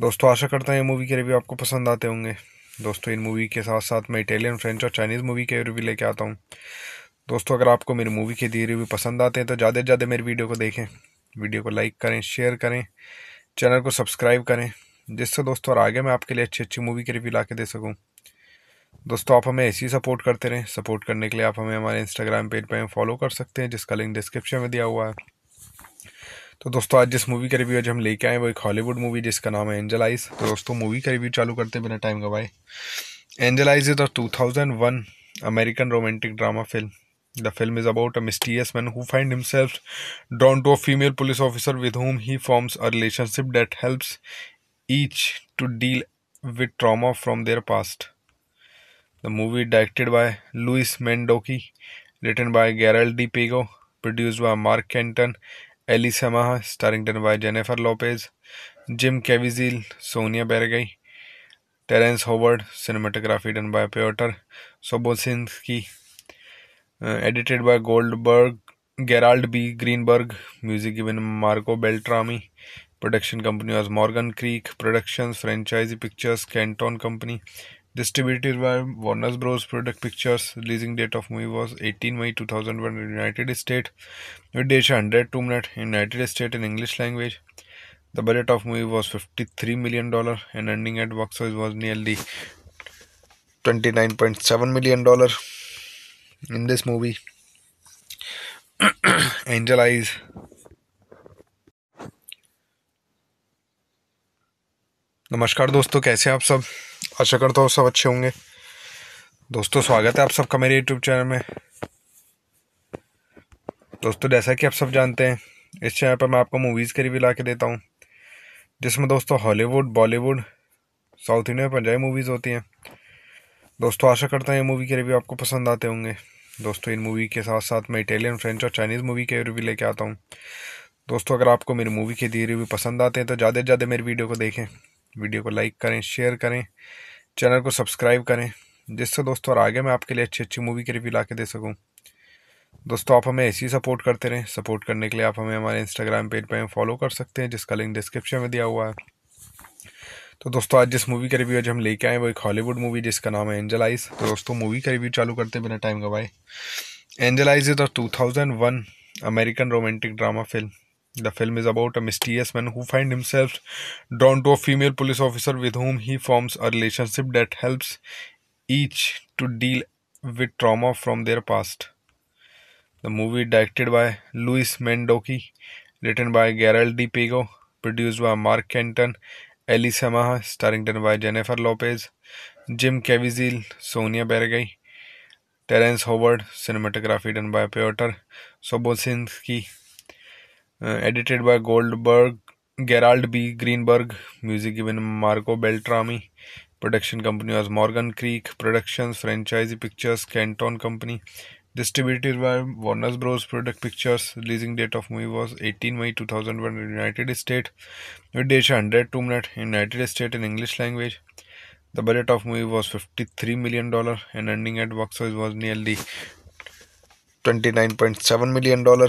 [SPEAKER 1] दोस्तों आशा करता हूँ ये movie के review आपको पसंद आते होंगे दोस्तों इन मूवी के साथ साथ मैं इटालियन फ्रेंच और चाइनीज़ मूवी के रिव्यू लेके आता हूँ दोस्तों अगर आपको मेरी मूवी के दिए रिव्यू पसंद आते हैं तो ज़्यादा से ज़्यादा मेरी वीडियो को देखें वीडियो को लाइक करें शेयर करें चैनल को सब्सक्राइब करें जिससे दोस्तों और आगे मैं आपके लिए अच्छी अच्छी मूवी के रिव्यू ला के दे सकूँ दोस्तों आप हमें ऐसे ही सपोर्ट करते रहें सपोर्ट करने के लिए आप हमें हमारे इंस्टाग्राम पेज पर फॉलो कर सकते हैं जिसका लिंक डिस्क्रिप्शन में दिया हुआ है तो दोस्तों आज जिस मूवी का रिव्यू आज हम लेके आए वो एक हॉलीवुड मूवी जिसका नाम है एंजल आइज तो दोस्तों मूवी का रिव्यू चालू करते हैं बिना टाइम गवाए angel Eyes is a two American romantic drama film the film is about a mysterious man who find himself drawn to a female police officer with whom he forms a relationship that helps each to deal with trauma from their past the movie directed by Luis Mandoki written by गैरल Di Pego produced by Mark Canton Elisa starring done by Jennifer Lopez Jim Caviezel Sonia Braga Terrence Howard cinematography done by Piotr Sobocinski edited by Goldberg Gerald B Greenberg music even Marco Beltrami production company was Morgan Creek productions franchise pictures Canton company Distributed by Warner Bros. Product Pictures, releasing date of movie was 18 May 2001 in United States. With Desha 100 Tomb Raider in United States in English language. The budget of movie was 53 million dollar and ending at box office was nearly
[SPEAKER 2] 29.7
[SPEAKER 1] million dollar. In this movie, Angel Eyes नमस्कार दोस्तों कैसे आप सब आशा करता हूँ सब अच्छे होंगे दोस्तों स्वागत है आप सबका मेरे यूट्यूब चैनल में दोस्तों जैसा कि आप सब जानते हैं इस चैनल पर मैं आपको मूवीज़ के रिव्यू ला के देता हूँ जिसमें दोस्तों हॉलीवुड बॉलीवुड साउथ इंडिया में पंजाबी मूवीज़ होती हैं दोस्तों आशा करता हूँ ये मूवी के रिव्यू आपको पसंद आते होंगे दोस्तों इन मूवी के साथ साथ मैं इटालियन फ्रेंच और चाइनीज़ मूवी के रिव्यू लेके आता हूँ दोस्तों अगर आपको मेरी मूवी के दिए रिव्यू पसंद आते हैं तो ज़्यादा से ज़्यादा मेरी वीडियो को देखें वीडियो को लाइक करें शेयर करें चैनल को सब्सक्राइब करें जिससे दोस्तों और आगे मैं आपके लिए अच्छी अच्छी मूवी के रिव्यू ला के दे सकूँ दोस्तों आप हमें ऐसे ही सपोर्ट करते रहें सपोर्ट करने के लिए आप हमें हमारे इंस्टाग्राम पेज पर फॉलो कर सकते हैं जिसका लिंक डिस्क्रिप्शन में दिया हुआ है तो दोस्तों आज जिस मूवी का रिव्यू आज हम लेके आए वो एक हॉलीवुड मूवी जिसका नाम है एंजल आइज तो दोस्तों मूवी का रिव्यू चालू करते बिना टाइम गवाए angel eyes is two thousand one American romantic drama film The film is about a mysterious man who finds himself drawn to a female police officer with whom he forms a relationship that helps each to deal with trauma from their past. The movie directed by Luis Mendoki, written by Gerald D. Pago, produced by Mark Kenton, Ellie Samaha, starring by Jennifer Lopez, Jim Caviezel, Sonia Bergay, Terence Howard, cinematography done by Piotr Sobosinski, uh, edited by Goldberg, Gerald B. Greenberg, music given Marco Beltrami, production company was Morgan Creek Productions, Franchise Pictures, Canton Company, distributed by Warner Bros. Product Pictures, releasing date of movie was 18 May 2001 in United States, with date 102 two-minute in United States in English language. The budget of movie was 53 million dollar and ending at box office was nearly
[SPEAKER 2] 29.7 million dollar.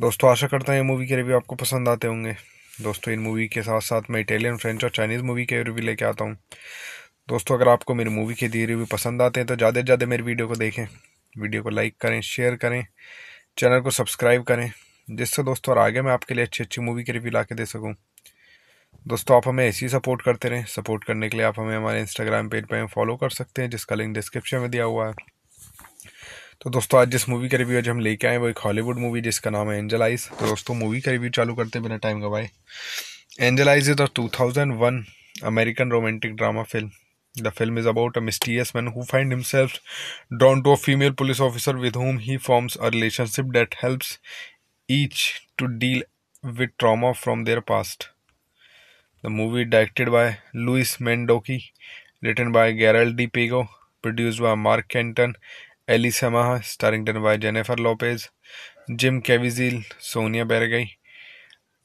[SPEAKER 1] दोस्तों आशा करता हूँ ये movie के review आपको पसंद आते होंगे दोस्तों इन मूवी के साथ साथ मैं इटालियन फ्रेंच और चाइनीज़ मूवी के रिव्यू लेके आता हूँ दोस्तों अगर आपको मेरी मूवी के दिए रिव्यू पसंद आते हैं तो ज़्यादा से ज़्यादा मेरी वीडियो को देखें वीडियो को लाइक करें शेयर करें चैनल को सब्सक्राइब करें जिससे दोस्तों और आगे मैं आपके लिए अच्छी अच्छी मूवी के रिव्यू ला के दे सकूँ दोस्तों आप हमें ऐसे ही सपोर्ट करते रहें सपोर्ट करने के लिए आप हमें हमारे इंस्टाग्राम पेज पर फॉलो कर सकते हैं जिसका लिंक डिस्क्रिप्शन में दिया हुआ है तो दोस्तों आज जिस मूवी का रिव्यू आज हम लेके आए वो एक हॉलीवुड मूवी जिसका नाम है एंजल आइज तो दोस्तों मूवी का रिव्यू चालू करते हैं बिना टाइम गवाए angel Eyes is the two American romantic drama film the film is about a mysterious man who find himself drawn to a female police officer with whom he forms a relationship that helps each to deal with trauma from their past the movie directed by Luis Mandoki written by गैरल Di Pego produced by Mark Canton Elisa माह starring ton by Jennifer Lopez Jim Caviezel Sonia Braga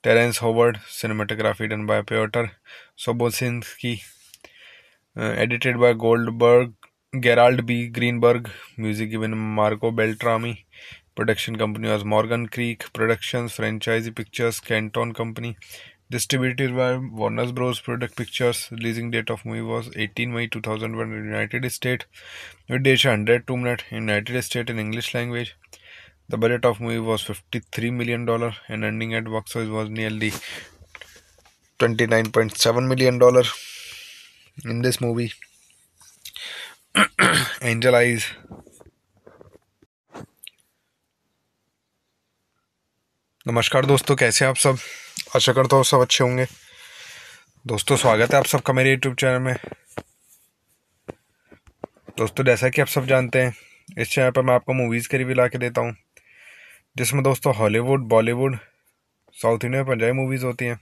[SPEAKER 1] Terrence Howard cinematography done by Piotr Sobocinski edited by Goldberg Gerald B Greenberg music even Marco Beltrami production company was Morgan Creek productions franchise pictures Canton company Distributed by Warner Bros. Product Pictures, releasing date of movie was 18 May 2001 in United States. With age 100 Tomb Night in United States in English language. The budget of movie was 53 million dollar and ending at box office was nearly 29.7 million dollar. In this movie, Angel Eyes नमस्कार दोस्तों कैसे आप सब आशा करता हूँ सब अच्छे होंगे दोस्तों स्वागत है आप सबका मेरे यूट्यूब चैनल में दोस्तों जैसा कि आप सब जानते हैं इस चैनल पर मैं आपको मूवीज़ के रिव्यू ला के देता हूँ जिसमें दोस्तों हॉलीवुड बॉलीवुड साउथ इंडिया में पंजाबी मूवीज़ होती हैं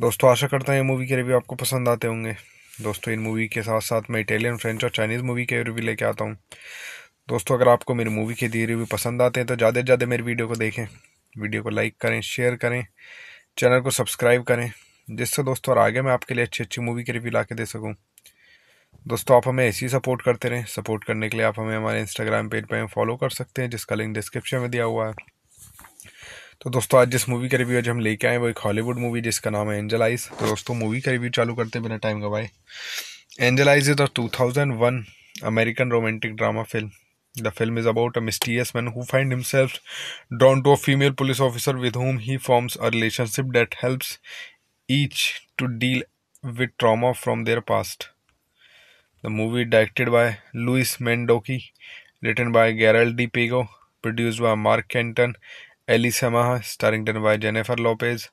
[SPEAKER 1] दोस्तों आशा करता हूँ ये मूवी के रिव्यू आपको पसंद आते होंगे दोस्तों इन मूवी के साथ साथ मैं इटालियन फ्रेंच और चाइनीज़ मूवी के रिव्यू लेके आता हूँ दोस्तों अगर आपको मेरी मूवी के दिए रिव्यू पसंद आते हैं तो ज़्यादा से ज़्यादा मेरी वीडियो को देखें वीडियो को लाइक करें शेयर करें चैनल को सब्सक्राइब करें जिससे दोस्तों और आगे मैं आपके लिए अच्छी अच्छी मूवी के रिव्यू ला के दे सकूँ दोस्तों आप हमें ऐसे ही सपोर्ट करते रहें सपोर्ट करने के लिए आप हमें हमारे इंस्टाग्राम पेज पर फॉलो कर सकते हैं जिसका लिंक डिस्क्रिप्शन में दिया हुआ है तो दोस्तों आज जिस मूवी का रिव्यू आज हम लेके आए वो एक हॉलीवुड मूवी जिसका नाम है एंजल आइज तो दोस्तों मूवी का रिव्यू चालू करते बिना टाइम गवाए angel eyes is two thousand one American romantic drama film The film is about a mysterious man who finds himself drawn to a female police officer with whom he forms a relationship that helps each to deal with trauma from their past. The movie directed by Luis Mendoki, written by Gerald D. Pago, produced by Mark Kenton, Ellie Samaha, starring by Jennifer Lopez,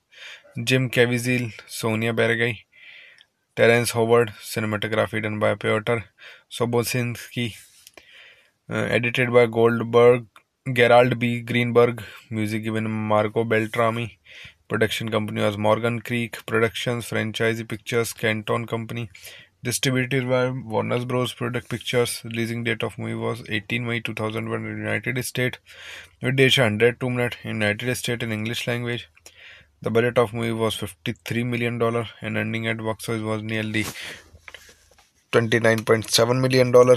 [SPEAKER 1] Jim Caviezel, Sonia Bergay, Terence Howard, cinematography done by Piotr Sobosinski, uh, edited by Goldberg, Gerald B. Greenberg, music given Marco Beltrami, production company was Morgan Creek Productions, Franchise Pictures, Canton Company, distributed by Warner Bros. Product Pictures, releasing date of movie was 18 May 2001 in United States, with date 102 two-minute in United States in English language. The budget of movie was 53 million dollar and ending at box office was nearly
[SPEAKER 2] 29.7 million dollar.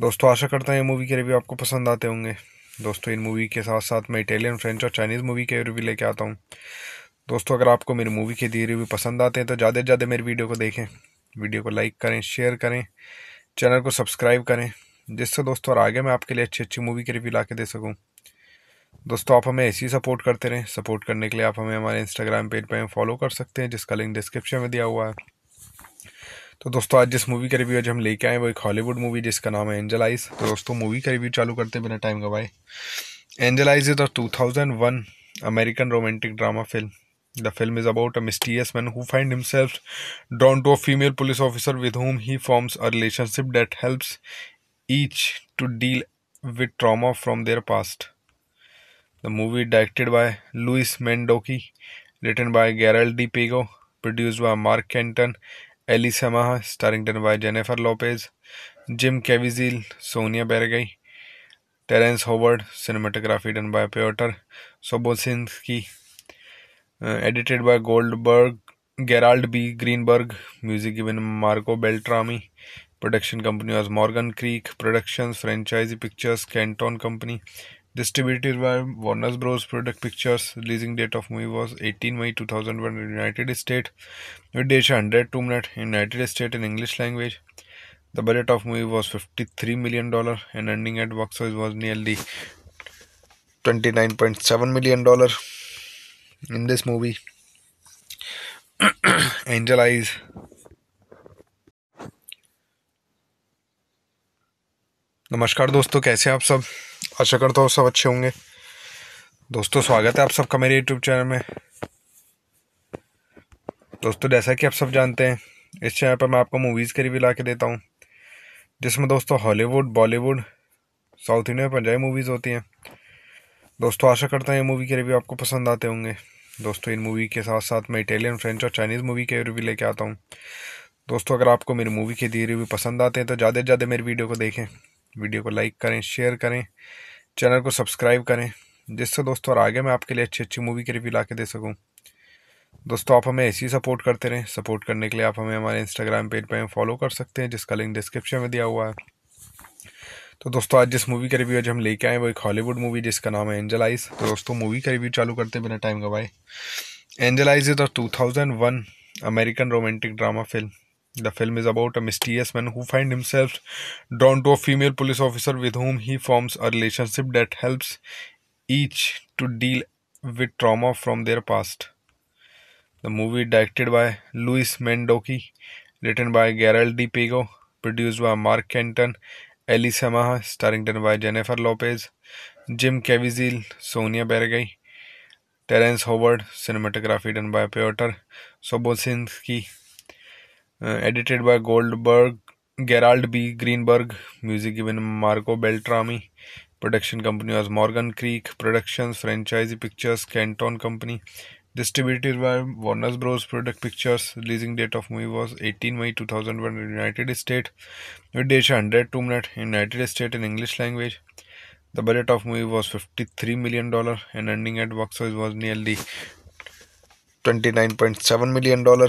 [SPEAKER 1] दोस्तों आशा करता हूँ ये movie के review आपको पसंद आते होंगे दोस्तों इन मूवी के साथ साथ मैं इटालियन फ्रेंच और चाइनीज़ मूवी के रिव्यू लेके आता हूँ दोस्तों अगर आपको मेरी मूवी के दिए रिव्यू पसंद आते हैं तो ज़्यादा से ज़्यादा मेरी वीडियो को देखें वीडियो को लाइक करें शेयर करें चैनल को सब्सक्राइब करें जिससे दोस्तों और आगे मैं आपके लिए अच्छी अच्छी मूवी के रिव्यू ला के दे सकूँ दोस्तों आप हमें ऐसे ही सपोर्ट करते रहें सपोर्ट करने के लिए आप हमें हमारे इंस्टाग्राम पेज पर फॉलो कर सकते हैं जिसका लिंक डिस्क्रिप्शन में दिया हुआ है तो दोस्तों आज जिस मूवी का रिव्यू आज हम लेके आए वो एक हॉलीवुड मूवी जिसका नाम है एंजल आइज तो दोस्तों मूवी का रिव्यू चालू करते बिना टाइम गवाए angel eyes is a two thousand one American romantic drama film The film is about a mysterious man who finds himself drawn to a female police officer with whom he forms a relationship that helps each to deal with trauma from their past. The movie directed by Luis Mendoki, written by Gerald D. Pago, produced by Mark Kenton Elisa माह starring ton by Jennifer Lopez Jim Caviezel Sonia Braga Terrence Howard cinematography done by Piotr की edited by Goldberg Gerald B Greenberg music given Marco Beltrami production company was Morgan Creek productions franchise pictures Canton company Distributed by Warner Bros. Product Pictures, releasing date of movie was 18 May 2001 in United States. With age 100 2 minutes in United States in English language. The budget of movie was 53 million dollar and ending at box office was nearly 29.7 million dollar. In this movie, Angel Eyes नमस्कार दोस्तों कैसे आप सब आशा करता हूँ सब अच्छे होंगे दोस्तों स्वागत है आप सबका मेरे यूट्यूब चैनल में दोस्तों जैसा कि आप सब जानते हैं इस चैनल पर मैं आपको मूवीज़ के रिव्यू ला के देता हूँ जिसमें दोस्तों हॉलीवुड बॉलीवुड साउथ इंडिया में पंजाबी मूवीज़ होती हैं दोस्तों आशा करता हूँ ये मूवी के रिव्यू आपको पसंद आते होंगे दोस्तों इन मूवी के साथ साथ मैं इटालियन फ्रेंच और चाइनीज़ मूवी के रिव्यू लेके आता हूँ दोस्तों अगर आपको मेरी मूवी के दिए रिव्यू पसंद आते हैं तो ज़्यादा से ज़्यादा मेरी वीडियो को देखें वीडियो को लाइक करें शेयर करें चैनल को सब्सक्राइब करें जिससे दोस्तों और आगे मैं आपके लिए अच्छी अच्छी मूवी के रिव्यू ला के दे सकूँ दोस्तों आप हमें ऐसे ही सपोर्ट करते रहें सपोर्ट करने के लिए आप हमें हमारे इंस्टाग्राम पेज पर फॉलो कर सकते हैं जिसका लिंक डिस्क्रिप्शन में दिया हुआ है तो दोस्तों आज जिस मूवी का रिव्यू आज हम लेके आए वो एक हॉलीवुड मूवी जिसका नाम है एंजल आइज तो दोस्तों मूवी का रिव्यू चालू करते बिना टाइम गवाए angel eyes is two thousand one American romantic drama film The film is about a mysterious man who finds himself drawn to a female police officer with whom he forms a relationship that helps each to deal with trauma from their past. The movie directed by Luis Mendoki, written by Gerald D. Pago, produced by Mark Kenton, Ellie Samaha, starring by Jennifer Lopez, Jim Caviezel, Sonia Bergay, Terence Howard, cinematography done by Piotr Sobosinski, uh, edited by Goldberg, Gerald B. Greenberg, music given Marco Beltrami, production company was Morgan Creek Productions, Franchise Pictures, Canton Company, distributed by Warner Bros. Product Pictures, releasing date of movie was 18 May 2001 in United States, with date 102 minutes in United States in English language. The budget of movie was 53 million dollar and ending at box office was nearly
[SPEAKER 2] 29.7 million dollar.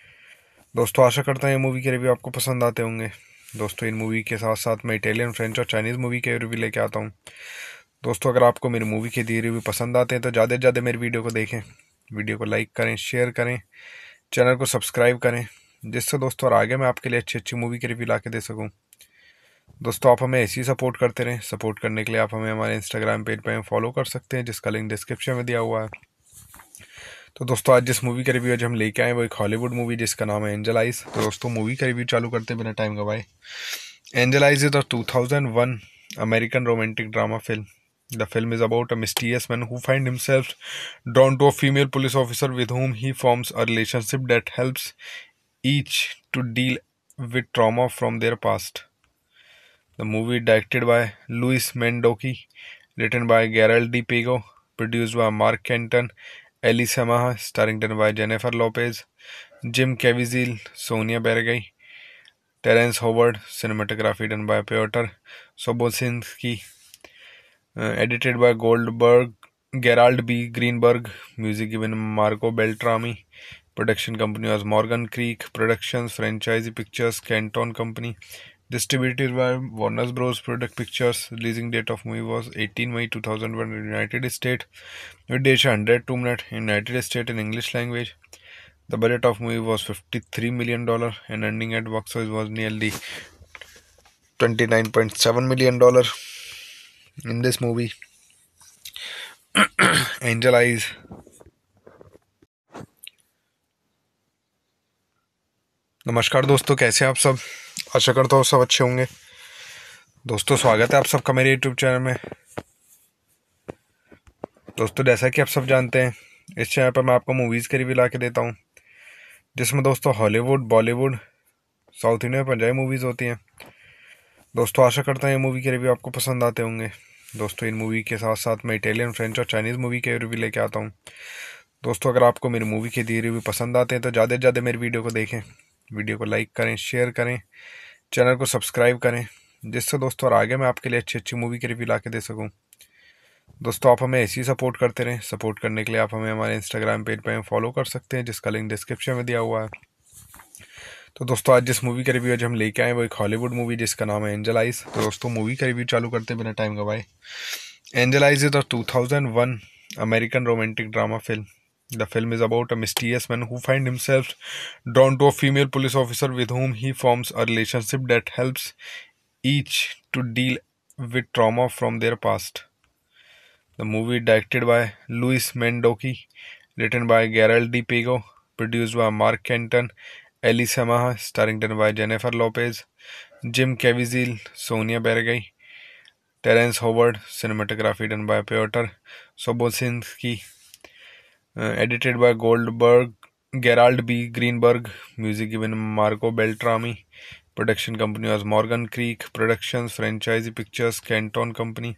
[SPEAKER 1] दोस्तों आशा करता हूँ ये movie के review आपको पसंद आते होंगे दोस्तों इन मूवी के साथ साथ मैं इटालियन फ्रेंच और चाइनीज़ मूवी के रिव्यू लेके आता हूँ दोस्तों अगर आपको मेरी मूवी के दिए रिव्यू पसंद आते हैं तो ज़्यादा से ज़्यादा मेरी वीडियो को देखें वीडियो को लाइक करें शेयर करें चैनल को सब्सक्राइब करें जिससे दोस्तों और आगे मैं आपके लिए अच्छी अच्छी मूवी के रिव्यू ला के दे सकूँ दोस्तों आप हमें ऐसे ही सपोर्ट करते रहें सपोर्ट करने के लिए आप हमें हमारे इंस्टाग्राम पेज पर फॉलो कर सकते हैं जिसका लिंक डिस्क्रिप्शन में दिया हुआ है तो दोस्तों आज जिस मूवी का रिव्यू आज हम लेके आए वो एक हॉलीवुड मूवी जिसका नाम है एंजल आइज तो दोस्तों मूवी का रिव्यू चालू करते हैं बिना टाइम गवाए angel Eyes is a two American romantic drama film the film is about a mysterious man who find himself drawn to a female police officer with whom he forms a relationship that helps each to deal with trauma from their past the movie directed by Luis Mandoki written by गैरल Di Pego produced by Mark Canton Elisa माह starring ton by Jennifer Lopez Jim Caviezel Sonia Braga Terrence Howard cinematography done by Piotr की edited by Goldberg Gerald B Greenberg music given Marco Beltrami production company was Morgan Creek productions franchise pictures Canton company Distributed by Warner Bros. Product Pictures, releasing date of movie was 18 May 2001 in United States. With age 100 Tomb Night in United States in English language. The budget of movie was 53 million dollar and ending at box office was nearly 29.7 million dollar. In this movie, Angel Eyes नमस्कार दोस्तों कैसे आप सब आशा करता हूँ सब अच्छे होंगे दोस्तों स्वागत है आप सबका मेरे यूट्यूब चैनल में दोस्तों जैसा कि आप सब जानते हैं इस चैनल पर मैं आपको मूवीज़ के रिव्यू ला के देता हूँ जिसमें दोस्तों Hollywood Bollywood south India Punjabi movies होती हैं दोस्तों आशा करता हूँ ये मूवी के रिव्यू आपको पसंद आते होंगे दोस्तों इन मूवी के साथ साथ मैं इटालियन फ्रेंच और चाइनीज़ मूवी के रिव्यू लेके आता हूँ दोस्तों अगर आपको मेरी मूवी के दिए रिव्यू पसंद आते हैं तो ज़्यादा से ज़्यादा मेरी वीडियो को देखें वीडियो को लाइक करें शेयर करें चैनल को सब्सक्राइब करें जिससे दोस्तों और आगे मैं आपके लिए अच्छी अच्छी मूवी के रिव्यू ला के दे सकूँ दोस्तों आप हमें ऐसे ही सपोर्ट करते रहें सपोर्ट करने के लिए आप हमें हमारे इंस्टाग्राम पेज पर फॉलो कर सकते हैं जिसका लिंक डिस्क्रिप्शन में दिया हुआ है तो दोस्तों आज जिस मूवी का रिव्यू आज हम लेके आए वो एक हॉलीवुड मूवी जिसका नाम है एंजल आइज तो दोस्तों मूवी का रिव्यू चालू करते बिना टाइम गवाए angel eyes is thousand one American romantic drama film The film is about a mysterious man who finds himself drawn to a female police officer with whom he forms a relationship that helps each to deal with trauma from their past. The movie directed by Luis Mendoki, written by Gerald D. Pago, produced by Mark Kenton, Ellie Samaha, starring by Jennifer Lopez, Jim Caviezel, Sonia Bergay, Terence Howard, cinematography done by Piotr Sobosinski, uh, edited by Goldberg, Gerald B. Greenberg, music given Marco Beltrami, production company was Morgan Creek Productions, Franchise Pictures, Canton Company,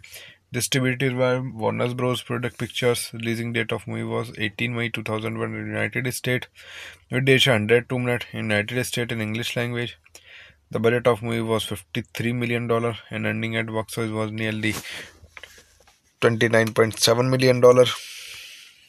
[SPEAKER 1] distributed by Warner Bros. Product Pictures, releasing date of movie was 18 May 2001 in United States, with date 102 two-minute in United States in English language. The budget of movie was 53 million dollar and ending at box office was nearly
[SPEAKER 2] 29.7 million
[SPEAKER 1] dollar.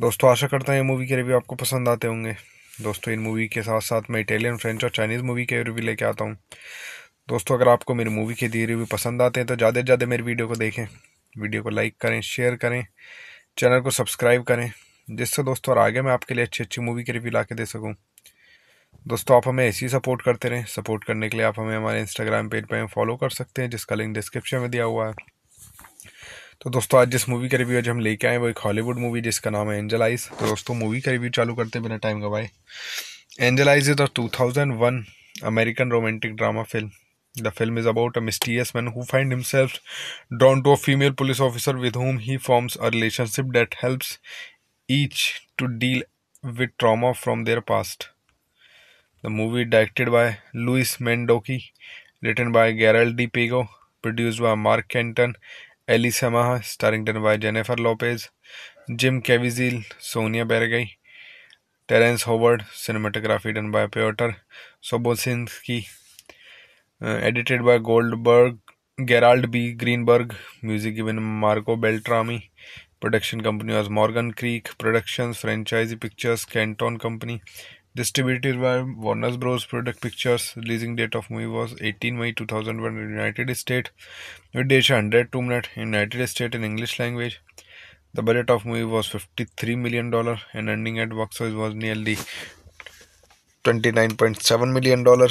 [SPEAKER 1] दोस्तों आशा करता हूँ ये movie के review आपको पसंद आते होंगे दोस्तों इन मूवी के साथ साथ मैं इटालियन फ्रेंच और चाइनीज़ मूवी के रिव्यू लेके आता हूँ दोस्तों अगर आपको मेरी मूवी के दिए रिव्यू पसंद आते हैं तो ज़्यादा से ज़्यादा मेरी वीडियो को देखें वीडियो को लाइक करें शेयर करें चैनल को सब्सक्राइब करें जिससे दोस्तों और आगे मैं आपके लिए अच्छी अच्छी मूवी के रिव्यू ला के दे सकूँ दोस्तों आप हमें ऐसे ही सपोर्ट करते रहें सपोर्ट करने के लिए आप हमें हमारे इंस्टाग्राम पेज पर फॉलो कर सकते हैं जिसका लिंक डिस्क्रिप्शन में दिया हुआ है तो दोस्तों आज जिस मूवी का रिव्यू आज हम लेके आए वो एक हॉलीवुड मूवी जिसका नाम है एंजल आइज तो दोस्तों मूवी का रिव्यू चालू करते बिना टाइम गवाए angel eyes is a two thousand one American romantic drama film The film is about a mysterious man who finds himself drawn to a female police officer with whom he forms a relationship that helps each to deal with trauma from their past. The movie directed by Luis Mendoki, written by Gerald D. Pago, produced by Mark Kenton Ellie Semaha, starring by Jennifer Lopez, Jim Caviezel, Sonia Baragay, Terence Howard, cinematography done by Piotr Sobosinski, uh, edited by Goldberg, Gerald B. Greenberg, music given Marco Beltrami, production company was Morgan Creek Productions, franchise pictures, Canton Company, Distributed by Warner Bros. Product Pictures, releasing date of movie was 18 May 2001 in United States. It reached 100 Tomb Night in United States in English language. The budget of movie was 53 million dollar and ending at box office was nearly
[SPEAKER 2] 29.7
[SPEAKER 1] million dollar.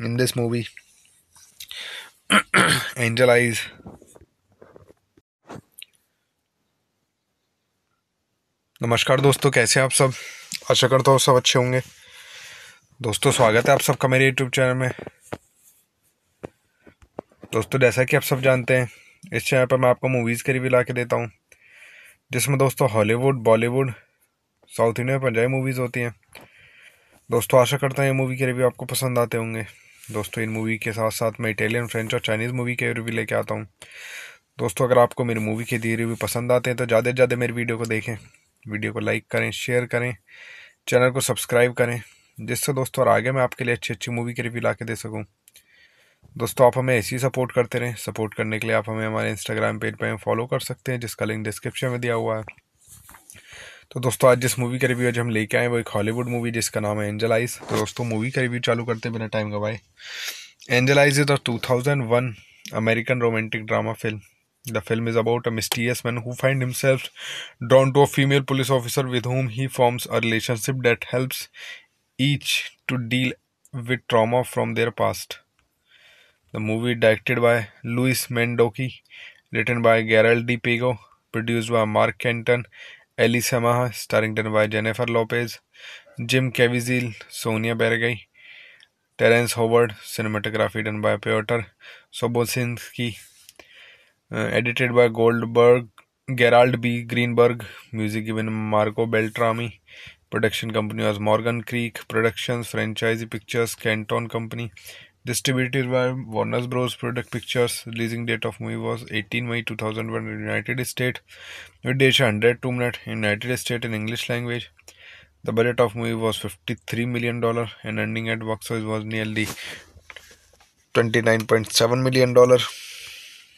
[SPEAKER 1] In this movie, Angel Eyes नमस्कार दोस्तों कैसे आप सब आशा करता हूँ सब अच्छे होंगे दोस्तों स्वागत है आप सबका मेरे यूट्यूब चैनल में दोस्तों जैसा कि आप सब जानते हैं इस चैनल पर मैं आपको मूवीज़ के रिव्यू ला के देता हूँ जिसमें दोस्तों हॉलीवुड बॉलीवुड साउथ इंडिया में पंजाबी मूवीज़ होती हैं दोस्तों आशा करता हूँ ये मूवी के रिव्यू आपको पसंद आते होंगे दोस्तों इन मूवी के साथ साथ मैं इटालियन फ्रेंच और चाइनीज़ मूवी के रिव्यू लेके आता हूँ दोस्तों अगर आपको मेरी मूवी के दिए रिव्यू पसंद आते हैं तो ज़्यादा से ज़्यादा मेरी वीडियो को देखें वीडियो को लाइक करें शेयर करें चैनल को सब्सक्राइब करें जिससे दोस्तों और आगे मैं आपके लिए अच्छी अच्छी मूवी के रिव्यू ला के दे सकूँ दोस्तों आप हमें ऐसे ही सपोर्ट करते रहें सपोर्ट करने के लिए आप हमें हमारे इंस्टाग्राम पेज पर फॉलो कर सकते हैं जिसका लिंक डिस्क्रिप्शन में दिया हुआ है तो दोस्तों आज जिस मूवी का रिव्यू आज हम लेके आए वो एक हॉलीवुड मूवी जिसका नाम है एंजल आइज तो दोस्तों मूवी का रिव्यू चालू करते बिना टाइम गवाए angel eyes is thousand one American romantic drama film The film is about a mysterious man who finds himself drawn to a female police officer with whom he forms a relationship that helps each to deal with trauma from their past. The movie directed by Luis Mendoki, written by Gerald D. Pago, produced by Mark Kenton, Ellie Samaha, starring by Jennifer Lopez, Jim Caviezel, Sonia Bergay, Terence Howard, cinematography done by Piotr Sobosinski, uh, edited by Goldberg, Gerald B. Greenberg, music given Marco Beltrami, production company was Morgan Creek Productions, Franchise Pictures, Canton Company, distributed by Warner Bros. Product Pictures, releasing date of movie was 18 May 2001 in United States, with date 102 two-minute in United States in English language. The budget of movie was 53 million dollar and ending at box office was nearly
[SPEAKER 2] 29.7 million dollar.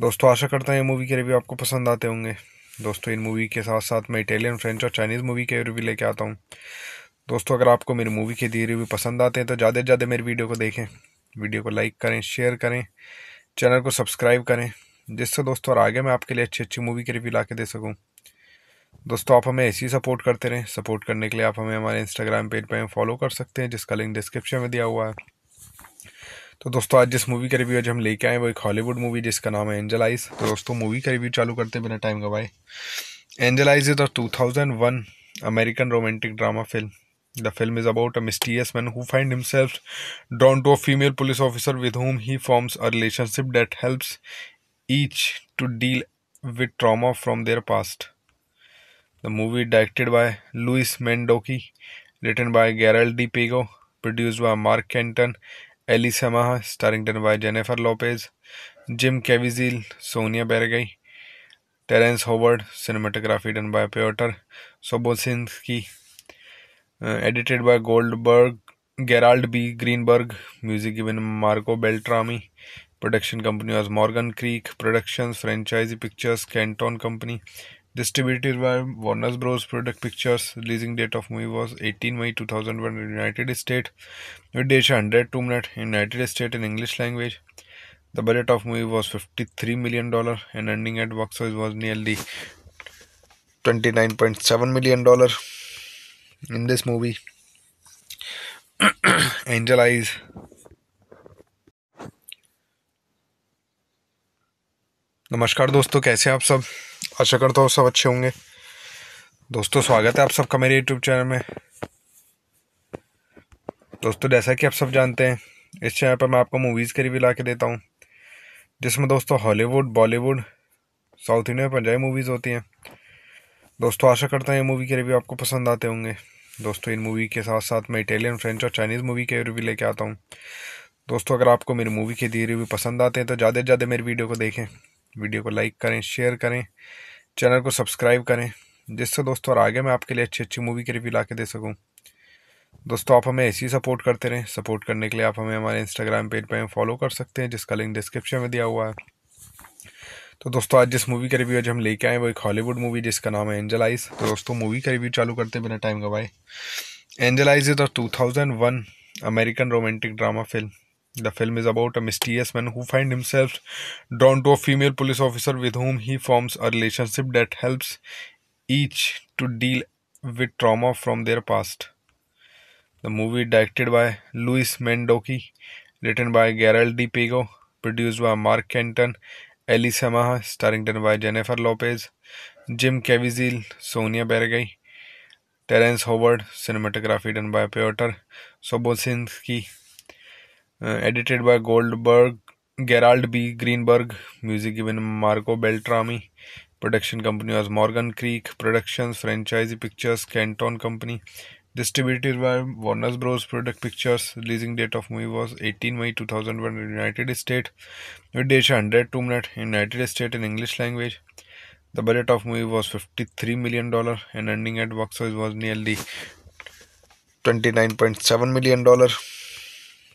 [SPEAKER 1] दोस्तों आशा करता हूँ ये movie के review आपको पसंद आते होंगे दोस्तों इन मूवी के साथ साथ मैं इटालियन फ्रेंच और चाइनीज़ मूवी के रिव्यू लेके आता हूँ दोस्तों अगर आपको मेरी मूवी के दिए रिव्यू पसंद आते हैं तो ज़्यादा से ज़्यादा मेरी वीडियो को देखें वीडियो को लाइक करें शेयर करें चैनल को सब्सक्राइब करें जिससे दोस्तों और आगे मैं आपके लिए अच्छी अच्छी मूवी के रिव्यू ला के दे सकूँ दोस्तों आप हमें ऐसे ही सपोर्ट करते रहें सपोर्ट करने के लिए आप हमें हमारे इंस्टाग्राम पेज पर फॉलो कर सकते हैं जिसका लिंक डिस्क्रिप्शन में दिया हुआ है तो दोस्तों आज जिस मूवी का रिव्यू आज हम लेके आए वो एक हॉलीवुड मूवी जिसका नाम है एंजल आइज तो दोस्तों मूवी का रिव्यू चालू करते हैं बिना टाइम गवाए angel Eyes is a two American romantic drama film the film is about a mysterious man who find himself drawn to a female police officer with whom he forms a relationship that helps each to deal with trauma from their past the movie directed by Luis Mandoki written by गैरल Di Pego produced by Mark Canton Elie Samaha starring ton by Jennifer Lopez Jim Caviezel Sonia Braga Terrence Howard cinematography done by Piotr की edited by Goldberg Gerald B Greenberg music given Marco Beltrami production company was Morgan Creek productions franchise pictures Canton company Distributed by Warner Bros. Product Pictures, releasing date of movie was 18 May 2001 in United States. With Desha 100 Tomb Raider in United States in English language. The budget of movie was 53 million dollar and ending at box office was nearly
[SPEAKER 2] 29.7 million dollar. In this movie, Angel Eyes
[SPEAKER 1] नमस्कार दोस्तों कैसे आप सब आशा करता हूँ सब अच्छे होंगे दोस्तों स्वागत है आप सबका मेरे यूट्यूब चैनल में दोस्तों जैसा कि आप सब जानते हैं इस चैनल पर मैं आपको मूवीज़ के रिव्यू ला के देता हूँ जिसमें दोस्तों हॉलीवुड बॉलीवुड साउथ इंडिया में पंजाबी मूवीज़ होती हैं दोस्तों आशा करता हूँ ये मूवी के रिव्यू आपको पसंद आते होंगे दोस्तों इन मूवी के साथ साथ मैं इटालियन फ्रेंच और चाइनीज़ मूवी के रिव्यू लेके आता हूँ दोस्तों अगर आपको मेरी मूवी के दिए रिव्यू पसंद आते हैं तो ज़्यादा से ज़्यादा मेरी वीडियो को देखें वीडियो को लाइक करें शेयर करें चैनल को सब्सक्राइब करें जिससे दोस्तों और आगे मैं आपके लिए अच्छी अच्छी मूवी के रिव्यू ला के दे सकूँ दोस्तों आप हमें ऐसे ही सपोर्ट करते रहें सपोर्ट करने के लिए आप हमें हमारे इंस्टाग्राम पेज पर फॉलो कर सकते हैं जिसका लिंक डिस्क्रिप्शन में दिया हुआ है तो दोस्तों आज जिस मूवी का रिव्यू आज हम लेके आए वो एक हॉलीवुड मूवी जिसका नाम है एंजल आइज तो दोस्तों मूवी का रिव्यू चालू करते बिना टाइम गवाए angel eyes is thousand one American romantic drama film The film is about a mysterious man who finds himself drawn to a female police officer with whom he forms a relationship that helps each to deal with trauma from their past. The movie directed by Luis Mendoki, written by Gerald D. Pago, produced by Mark Kenton, Ellie Samaha, starring by Jennifer Lopez, Jim Caviezel, Sonia Bergay, Terence Howard, cinematography done by Piotr Sobosinski, uh, edited by Goldberg, Gerald B. Greenberg, music given Marco Beltrami, production company was Morgan Creek Productions, Franchise Pictures, Canton Company, distributed by Warner Bros. Product Pictures, releasing date of movie was 18 May 2001 in United States, with date 102 minutes in United States in English language. The budget of movie was 53 million dollar and ending at box office was nearly 29.7 million dollar.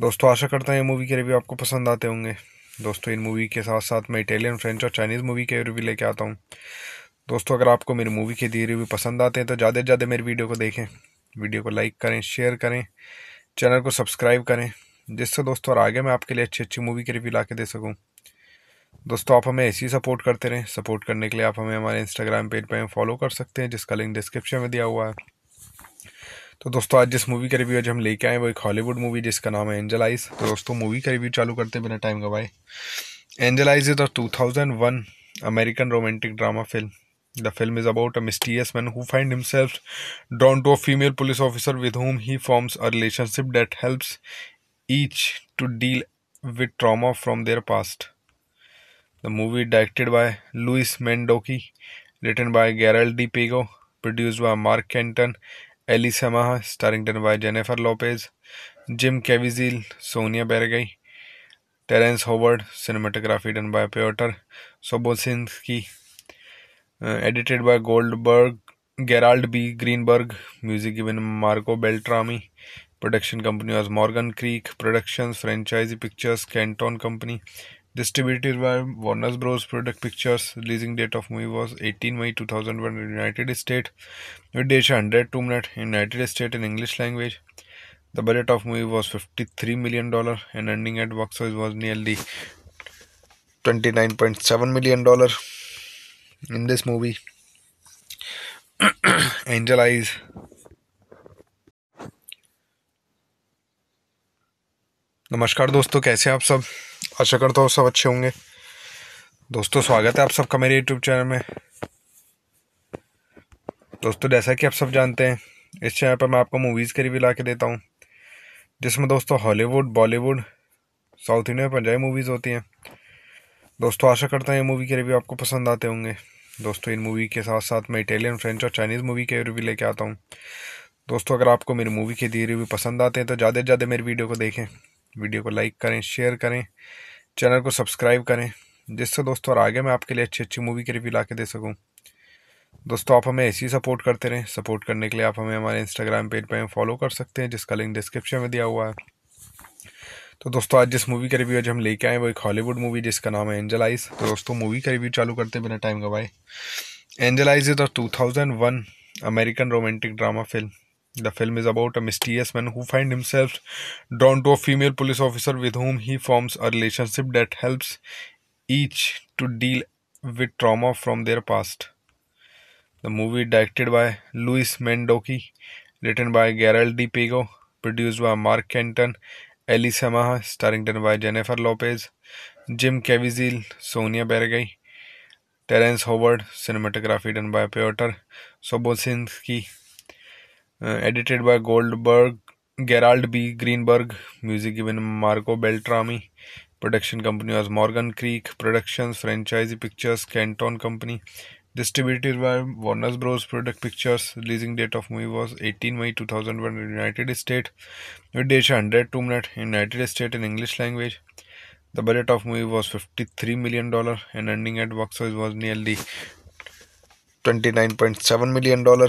[SPEAKER 1] दोस्तों आशा करता हूँ ये movie के review आपको पसंद आते होंगे दोस्तों इन मूवी के साथ साथ मैं इटालियन फ्रेंच और चाइनीज़ मूवी के रिव्यू लेके आता हूँ दोस्तों अगर आपको मेरी मूवी के दिए रिव्यू पसंद आते हैं तो ज़्यादा से ज़्यादा मेरी वीडियो को देखें वीडियो को लाइक करें शेयर करें चैनल को सब्सक्राइब करें जिससे दोस्तों और आगे मैं आपके लिए अच्छी अच्छी मूवी के रिव्यू ला के दे सकूँ दोस्तों आप हमें ऐसे ही सपोर्ट करते रहें सपोर्ट करने के लिए आप हमें हमारे इंस्टाग्राम पेज पर फॉलो कर सकते हैं जिसका लिंक डिस्क्रिप्शन में दिया हुआ है तो दोस्तों आज जिस मूवी का रिव्यू आज हम लेके आए वो एक हॉलीवुड मूवी जिसका नाम है एंजल आइज तो दोस्तों मूवी का रिव्यू चालू करते हैं बिना टाइम गवाए angel Eyes is a two American romantic drama film the film is about a mysterious man who find himself drawn to a female police officer with whom he forms a relationship that helps each to deal with trauma from their past the movie directed by Luis Mandoki written by गैरल Di Pego produced by Mark Canton Elisa starring स्टारिंगटन by Jennifer Lopez Jim Caviezel Sonia Braga Terrence Howard cinematography done by Piotr Sobocinski edited by Goldberg Gerald B Greenberg music even Marco Beltrami production company was Morgan Creek productions franchise pictures Canton company Distributed by Warner Bros. Product Pictures, releasing date of movie was 18 May 2001 in United States. With Desha 100 Tomb Raider in United States in English language. The budget of movie was 53 million dollar and ending at box office was nearly
[SPEAKER 2] 29.7 million dollar.
[SPEAKER 1] In this movie, Angel Eyes नमस्कार दोस्तों कैसे आप सब आशा करता हूँ सब अच्छे होंगे दोस्तों स्वागत है आप सबका मेरे यूट्यूब चैनल में दोस्तों जैसा कि आप सब जानते हैं इस चैनल पर मैं आपको मूवीज़ के रिव्यू ला के देता हूँ जिसमें दोस्तों हॉलीवुड बॉलीवुड साउथ इंडिया में पंजाबी मूवीज़ होती हैं दोस्तों आशा करता हूँ ये मूवी के रिव्यू आपको पसंद आते होंगे दोस्तों इन मूवी के साथ साथ मैं इटालियन फ्रेंच और चाइनीज़ मूवी के रिव्यू लेके आता हूँ दोस्तों अगर आपको मेरी मूवी के दिए रिव्यू पसंद आते हैं तो ज़्यादा से ज़्यादा मेरी वीडियो को देखें वीडियो को लाइक करें शेयर करें चैनल को सब्सक्राइब करें जिससे दोस्तों और आगे मैं आपके लिए अच्छी अच्छी मूवी के रिव्यू ला के दे सकूँ दोस्तों आप हमें ऐसे ही सपोर्ट करते रहें सपोर्ट करने के लिए आप हमें हमारे इंस्टाग्राम पेज पर फॉलो कर सकते हैं जिसका लिंक डिस्क्रिप्शन में दिया हुआ है तो दोस्तों आज जिस मूवी का रिव्यू आज हम लेके आए वो एक हॉलीवुड मूवी जिसका नाम है एंजल आइज तो दोस्तों मूवी का रिव्यू चालू करते बिना टाइम गवाए angel eyes is thousand one American romantic drama film The film is about a mysterious man who finds himself drawn to a female police officer with whom he forms a relationship that helps each to deal with trauma from their past. The movie directed by Luis Mendoki, written by Gerald D. Pago, produced by Mark Kenton, Ellie Samaha, starring by Jennifer Lopez, Jim Caviezel, Sonia Bergay, Terence Howard, cinematography done by Piotr Sobosinski, uh, edited by Goldberg, Gerald B. Greenberg, music given Marco Beltrami, production company was Morgan Creek Productions, Franchise Pictures, Canton Company, distributed by Warner Bros. Product Pictures, releasing date of movie was 18 May 2001 in United States, with date 102 minutes in United States in English language. The budget of movie was 53 million dollar and ending at box office was nearly
[SPEAKER 2] 29.7 million dollar.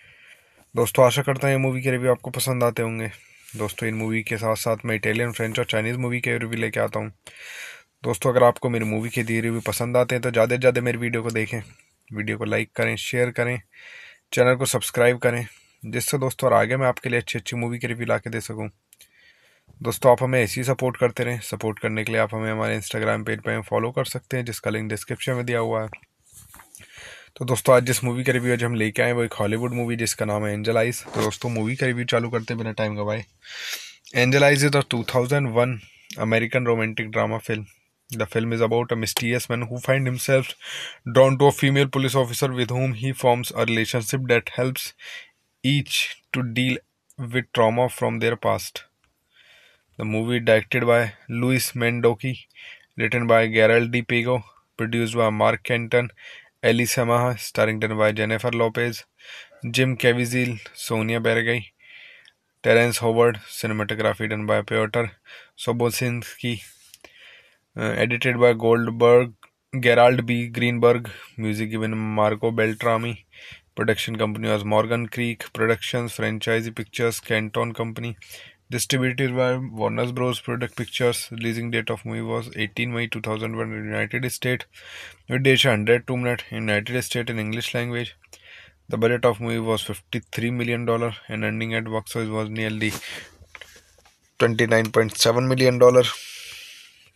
[SPEAKER 1] दोस्तों आशा करता हूँ ये movie के review आपको पसंद आते होंगे दोस्तों इन मूवी के साथ साथ मैं इटालियन फ्रेंच और चाइनीज़ मूवी के रिव्यू लेके आता हूँ दोस्तों अगर आपको मेरी मूवी के दिए रिव्यू पसंद आते हैं तो ज़्यादा से ज़्यादा मेरी वीडियो को देखें वीडियो को लाइक करें शेयर करें चैनल को सब्सक्राइब करें जिससे दोस्तों और आगे मैं आपके लिए अच्छी अच्छी मूवी के रिव्यू ला के दे सकूँ दोस्तों आप हमें ऐसे ही सपोर्ट करते रहें सपोर्ट करने के लिए आप हमें हमारे इंस्टाग्राम पेज पर फॉलो कर सकते हैं जिसका लिंक डिस्क्रिप्शन में दिया हुआ है तो दोस्तों आज जिस मूवी का रिव्यू आज हम लेके आए वो एक हॉलीवुड मूवी जिसका नाम है एंजल आइज तो दोस्तों मूवी का रिव्यू चालू करते हैं बिना टाइम गवाए angel Eyes is a two American romantic drama film the film is about a mysterious man who find himself drawn to a female police officer with whom he forms a relationship that helps each to deal with trauma from their past the movie directed by Luis Mandoki written by गैरल Di Pego produced by Mark Canton Elisa माह स्टारिंगटन by Jennifer Lopez Jim Caviezel Sonia Braga Terrence Howard cinematography done by Piotr की edited by Goldberg Gerald B Greenberg music given Marco Beltrami production company was Morgan Creek productions franchise pictures Canton company Distributed by Warner Bros. Product Pictures, releasing date of movie was 18 May 2001 in United States. With Desha 100 Tomb Night in United States in English language. The budget of movie was 53 million dollar and ending at box office was nearly
[SPEAKER 2] 29.7 million dollar.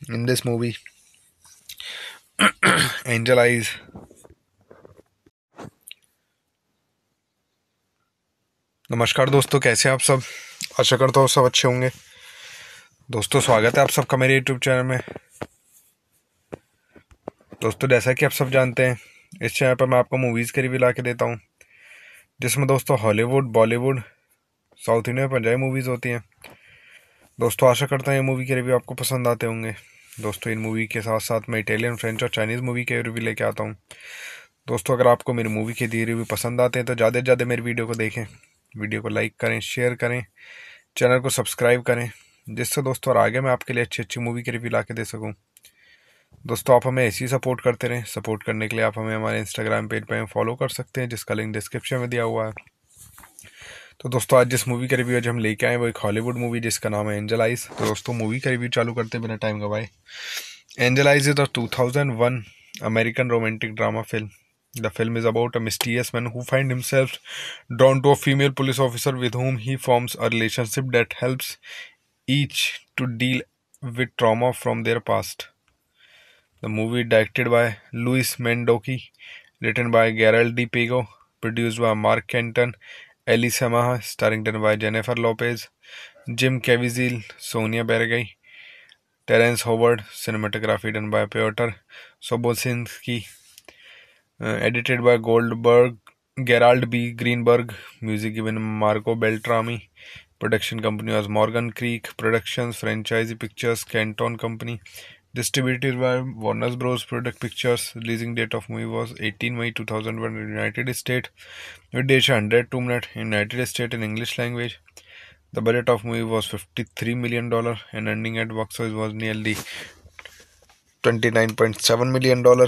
[SPEAKER 2] In this movie, Angel Eyes
[SPEAKER 1] नमस्कार दोस्तों कैसे आप सब आशा करता हूँ सब अच्छे होंगे दोस्तों स्वागत है आप सबका मेरे यूट्यूब चैनल में दोस्तों जैसा कि आप सब जानते हैं इस चैनल पर मैं आपको मूवीज़ के रिव्यू ला के देता हूँ जिसमें दोस्तों हॉलीवुड बॉलीवुड साउथ इंडिया में पंजाबी मूवीज़ होती हैं दोस्तों आशा करता हूँ ये मूवी के रिव्यू आपको पसंद आते होंगे दोस्तों इन मूवी के साथ साथ मैं इटालियन फ्रेंच और चाइनीज़ मूवी के रिव्यू लेके आता हूँ दोस्तों अगर आपको मेरी मूवी के दिए रिव्यू पसंद आते हैं तो ज़्यादा से ज़्यादा मेरी वीडियो को देखें वीडियो को लाइक करें शेयर करें चैनल को सब्सक्राइब करें जिससे दोस्तों और आगे मैं आपके लिए अच्छी अच्छी मूवी के रिव्यू ला के दे सकूँ दोस्तों आप हमें ऐसे ही सपोर्ट करते रहें सपोर्ट करने के लिए आप हमें हमारे इंस्टाग्राम पेज पर फॉलो कर सकते हैं जिसका लिंक डिस्क्रिप्शन में दिया हुआ है तो दोस्तों आज जिस मूवी का रिव्यू आज हम लेके आए वो एक हॉलीवुड मूवी जिसका नाम है एंजल आइज तो दोस्तों मूवी का रिव्यू चालू करते बिना टाइम गवाए angel eyes is thousand one American romantic drama film The film is about a mysterious man who finds himself drawn to a female police officer with whom he forms a relationship that helps each to deal with trauma from their past. The movie directed by Luis Mendoki, written by Gerald D. Pago, produced by Mark Kenton, Ellie Samaha, starring by Jennifer Lopez, Jim Caviezel, Sonia Bergay, Terence Howard, cinematography done by Piotr Sobosinski, uh, edited by Goldberg, Gerald B. Greenberg, music given Marco Beltrami, production company was Morgan Creek Productions, Franchise Pictures, Canton Company, distributed by Warner Bros. Product Pictures, releasing date of movie was 18 May 2001 in United States, with date 102 two-minute in United States in English language. The budget of movie was 53 million dollar and ending at box office was nearly 29.7 million dollar.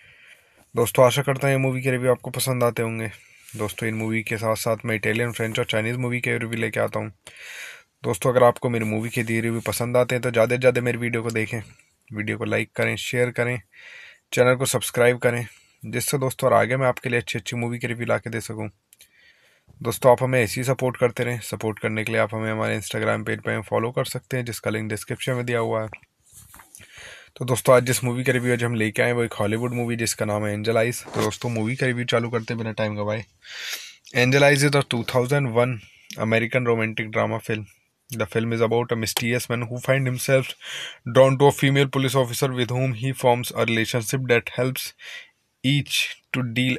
[SPEAKER 1] दोस्तों आशा करता हूँ ये movie के review आपको पसंद आते होंगे दोस्तों इन मूवी के साथ साथ मैं इटालियन फ्रेंच और चाइनीज़ मूवी के रिव्यू लेके आता हूँ दोस्तों अगर आपको मेरी मूवी के दिए रिव्यू पसंद आते हैं तो ज़्यादा से ज़्यादा मेरी वीडियो को देखें वीडियो को लाइक करें शेयर करें चैनल को सब्सक्राइब करें जिससे दोस्तों और आगे मैं आपके लिए अच्छी अच्छी मूवी के रिव्यू ला के दे सकूँ दोस्तों आप हमें ऐसे ही सपोर्ट करते रहें सपोर्ट करने के लिए आप हमें हमारे इंस्टाग्राम पेज पर फॉलो कर सकते हैं जिसका लिंक डिस्क्रिप्शन में दिया हुआ है तो दोस्तों आज जिस मूवी का रिव्यू आज हम लेके आए वो एक हॉलीवुड मूवी जिसका नाम है एंजल आइज तो दोस्तों मूवी का रिव्यू चालू करते बिना टाइम गवाए angel eyes is a two thousand one American romantic drama film The film is about a mysterious man who finds himself drawn to a female police officer with whom he forms a relationship that helps each to deal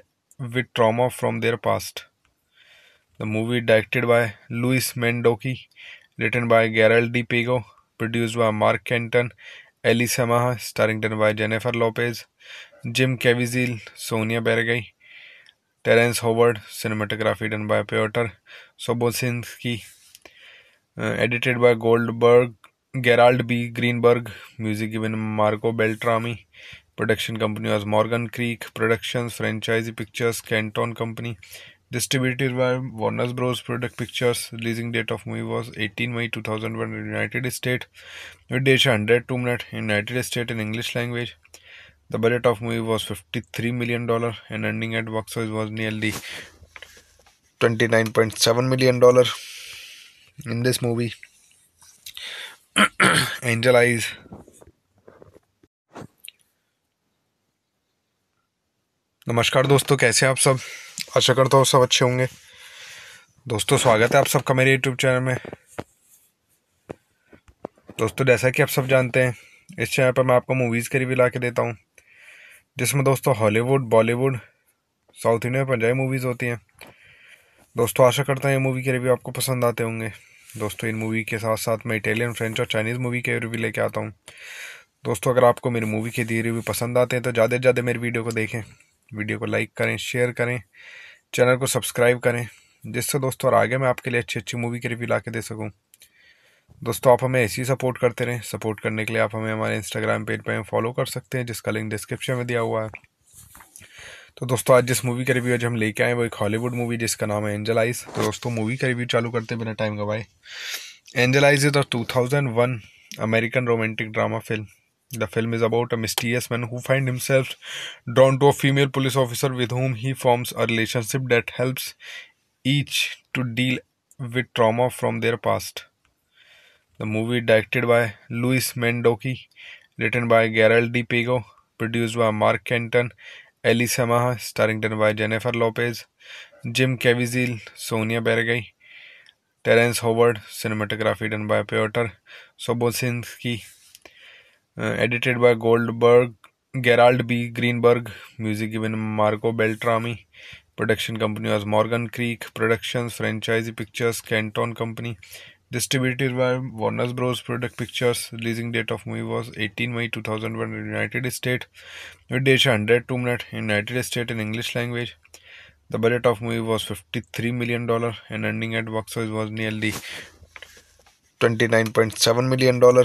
[SPEAKER 1] with trauma from their past. The movie directed by Luis Mendoki, written by Gerald D. Pago, produced by Mark Kenton Elie Samaha starring done by Jennifer Lopez Jim Caviezel Sonia Braga Terrence Howard cinematography done by Piotr की edited by Goldberg Gerald B Greenberg music given Marco Beltrami production company was Morgan Creek productions franchise pictures Canton company Distributed by Warner Bros. Product Pictures, releasing date of movie was 18 May 2001 in United States. With Desha 100 Tomb Raider in United States in English language. The budget of movie was 53 million dollar and ending at box office was nearly
[SPEAKER 2] 29.7 million dollar.
[SPEAKER 1] In this movie, Angel Eyes नमस्कार दोस्तों कैसे आप सब आशा करता हूँ सब अच्छे होंगे दोस्तों स्वागत है आप सबका मेरे यूट्यूब चैनल में दोस्तों जैसा कि आप सब जानते हैं इस चैनल पर मैं आपको मूवीज़ के रिव्यू ला के देता हूँ जिसमें दोस्तों हॉलीवुड बॉलीवुड साउथ इंडिया में पंजाबी मूवीज़ होती हैं दोस्तों आशा करता हूँ ये मूवी के रिव्यू आपको पसंद आते होंगे दोस्तों इन मूवी के साथ साथ मैं इटालियन फ्रेंच और चाइनीज़ मूवी के रिव्यू लेके आता हूँ दोस्तों अगर आपको मेरी मूवी के दिए रिव्यू पसंद आते हैं तो ज़्यादा से ज़्यादा मेरी वीडियो को देखें वीडियो को लाइक करें शेयर करें चैनल को सब्सक्राइब करें जिससे दोस्तों और आगे मैं आपके लिए अच्छी अच्छी मूवी के रिव्यू ला के दे सकूँ दोस्तों आप हमें ऐसे ही सपोर्ट करते रहें सपोर्ट करने के लिए आप हमें हमारे इंस्टाग्राम पेज पर फॉलो कर सकते हैं जिसका लिंक डिस्क्रिप्शन में दिया हुआ है तो दोस्तों आज जिस मूवी का रिव्यू आज हम लेके आए वो एक हॉलीवुड मूवी जिसका नाम है एंजल आइज तो दोस्तों मूवी का रिव्यू चालू करते बिना टाइम गवाए angel eyes is two thousand one American romantic drama film The film is about a mysterious man who finds himself drawn to a female police officer with whom he forms a relationship that helps each to deal with trauma from their past. The movie directed by Luis Mendoki, written by Gerald D. Pago, produced by Mark Kenton, Ellie Samaha, starring by Jennifer Lopez, Jim Caviezel, Sonia Bergay, Terence Howard, cinematography done by Piotr Sobosinski. Uh, edited by Goldberg, Gerald B. Greenberg, music given Marco Beltrami, production company was Morgan Creek Productions, Franchise Pictures, Canton Company, distributed by Warner Bros. Product Pictures, releasing date of movie was 18 May 2001 in United States, with date 102 two-minute in United States in English language. The budget of movie was 53 million dollar and ending at box office was nearly
[SPEAKER 2] 29.7 million dollar.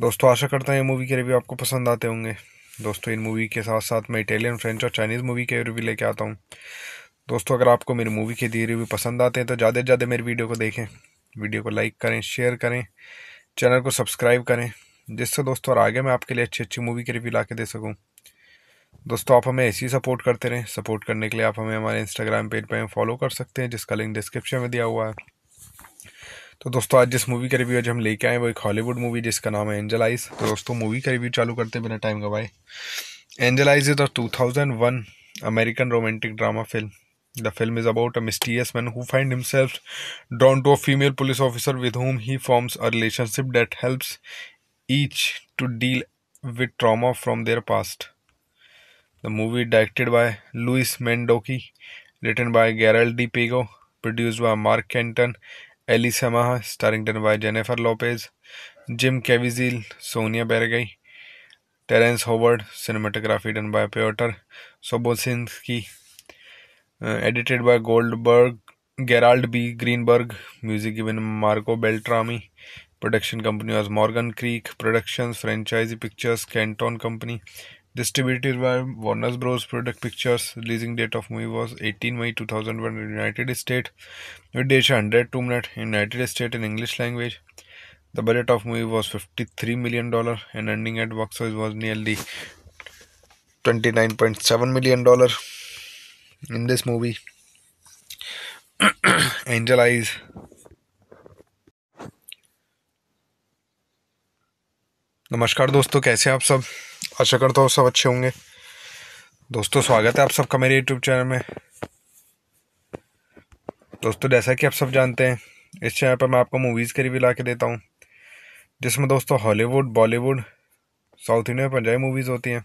[SPEAKER 1] दोस्तों आशा करता हूँ ये movie के review आपको पसंद आते होंगे दोस्तों इन मूवी के साथ साथ मैं इटालियन फ्रेंच और चाइनीज़ मूवी के रिव्यू लेके आता हूँ दोस्तों अगर आपको मेरी मूवी के दिए रिव्यू पसंद आते हैं तो ज़्यादा से ज़्यादा मेरी वीडियो को देखें वीडियो को लाइक करें शेयर करें चैनल को सब्सक्राइब करें जिससे दोस्तों और आगे मैं आपके लिए अच्छी अच्छी मूवी के रिव्यू ला के दे सकूँ दोस्तों आप हमें ऐसे ही सपोर्ट करते रहें सपोर्ट करने के लिए आप हमें हमारे इंस्टाग्राम पेज पर फॉलो कर सकते हैं जिसका लिंक डिस्क्रिप्शन में दिया हुआ है तो दोस्तों आज जिस मूवी का रिव्यू आज हम लेके आए वो एक हॉलीवुड मूवी जिसका नाम है एंजल आइज तो दोस्तों मूवी का रिव्यू चालू करते हैं बिना टाइम गवाए angel Eyes is a two American romantic drama film the film is about a mysterious man who find himself drawn to a female police officer with whom he forms a relationship that helps each to deal with trauma from their past the movie directed by Luis Mandoki written by गैरल Di Pego produced by Mark Canton Elisa माह starring ton by Jennifer Lopez Jim Caviezel Sonia Braga Terrence Howard cinematography done by Piotr Sobocinski edited by Goldberg Gerald B Greenberg music even Marco Beltrami production company was Morgan Creek productions franchise pictures Canton company Distributed by Warner Bros. Product Pictures, releasing date of movie was 18 May 2001 in United States. With Desha 100 Tomb Raider in United States in English language. The budget of movie was 53 million dollar and ending at box office was nearly
[SPEAKER 2] 29.7 million dollar. In this movie, Angel Eyes
[SPEAKER 1] नमस्कार दोस्तों कैसे आप सब आशा करता हूँ सब अच्छे होंगे दोस्तों स्वागत है आप सबका मेरे यूट्यूब चैनल में दोस्तों जैसा कि आप सब जानते हैं इस चैनल पर मैं आपको मूवीज़ के रिव्यू ला के देता हूँ जिसमें दोस्तों हॉलीवुड बॉलीवुड साउथ इंडिया में पंजाबी मूवीज़ होती हैं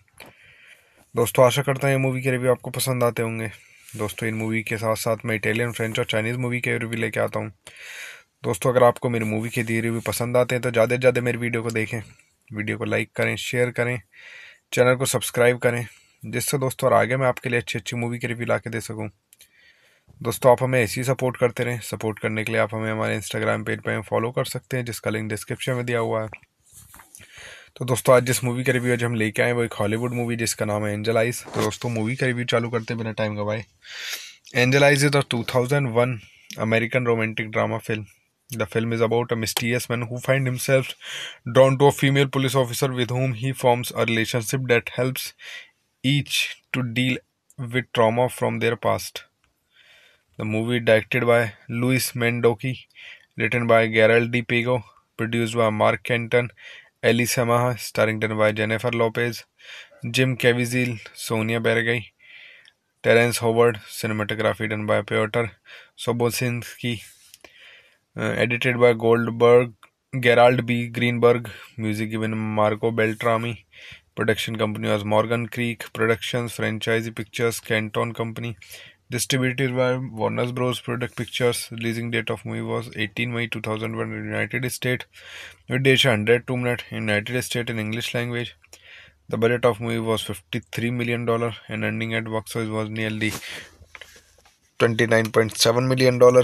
[SPEAKER 1] दोस्तों आशा करता हूँ ये मूवी के रिव्यू आपको पसंद आते होंगे दोस्तों इन मूवी के साथ साथ मैं इटालियन फ्रेंच और चाइनीज़ मूवी के रिव्यू लेके आता हूँ दोस्तों अगर आपको मेरी मूवी के दिए रिव्यू पसंद आते हैं तो ज़्यादा से ज़्यादा मेरी वीडियो को देखें वीडियो को लाइक करें शेयर करें चैनल को सब्सक्राइब करें जिससे दोस्तों और आगे मैं आपके लिए अच्छी अच्छी मूवी के रिव्यू ला के दे सकूँ दोस्तों आप हमें ऐसी सपोर्ट करते रहें सपोर्ट करने के लिए आप हमें हमारे इंस्टाग्राम पेज पर फॉलो कर सकते हैं जिसका लिंक डिस्क्रिप्शन में दिया हुआ है तो दोस्तों आज जिस मूवी का रिव्यू आज हम लेके आए वो एक हॉलीवुड मूवी जिसका नाम है एंजल आइज तो दोस्तों मूवी का रिव्यू चालू करते बिना टाइम गवाए angel eyes is thousand one American romantic drama film The film is about a mysterious man who finds himself drawn to a female police officer with whom he forms a relationship that helps each to deal with trauma from their past. The movie directed by Luis Mendoki, written by Gerald D. Pago, produced by Mark Kenton, Ellie Samaha, starring done by Jennifer Lopez, Jim Caviezel, Sonia Bergay, Terence Howard, cinematography done by Piotr Sobosinski, uh, edited by Goldberg, Gerald B. Greenberg, music given Marco Beltrami, production company was Morgan Creek Productions, Franchise Pictures, Canton Company, distributed by Warner Bros. Product Pictures, releasing date of movie was 18 May 2001 in United States, with date 102 minutes in United States in English language. The budget of movie was 53 million dollar and ending at box office was nearly 29.7 million dollar.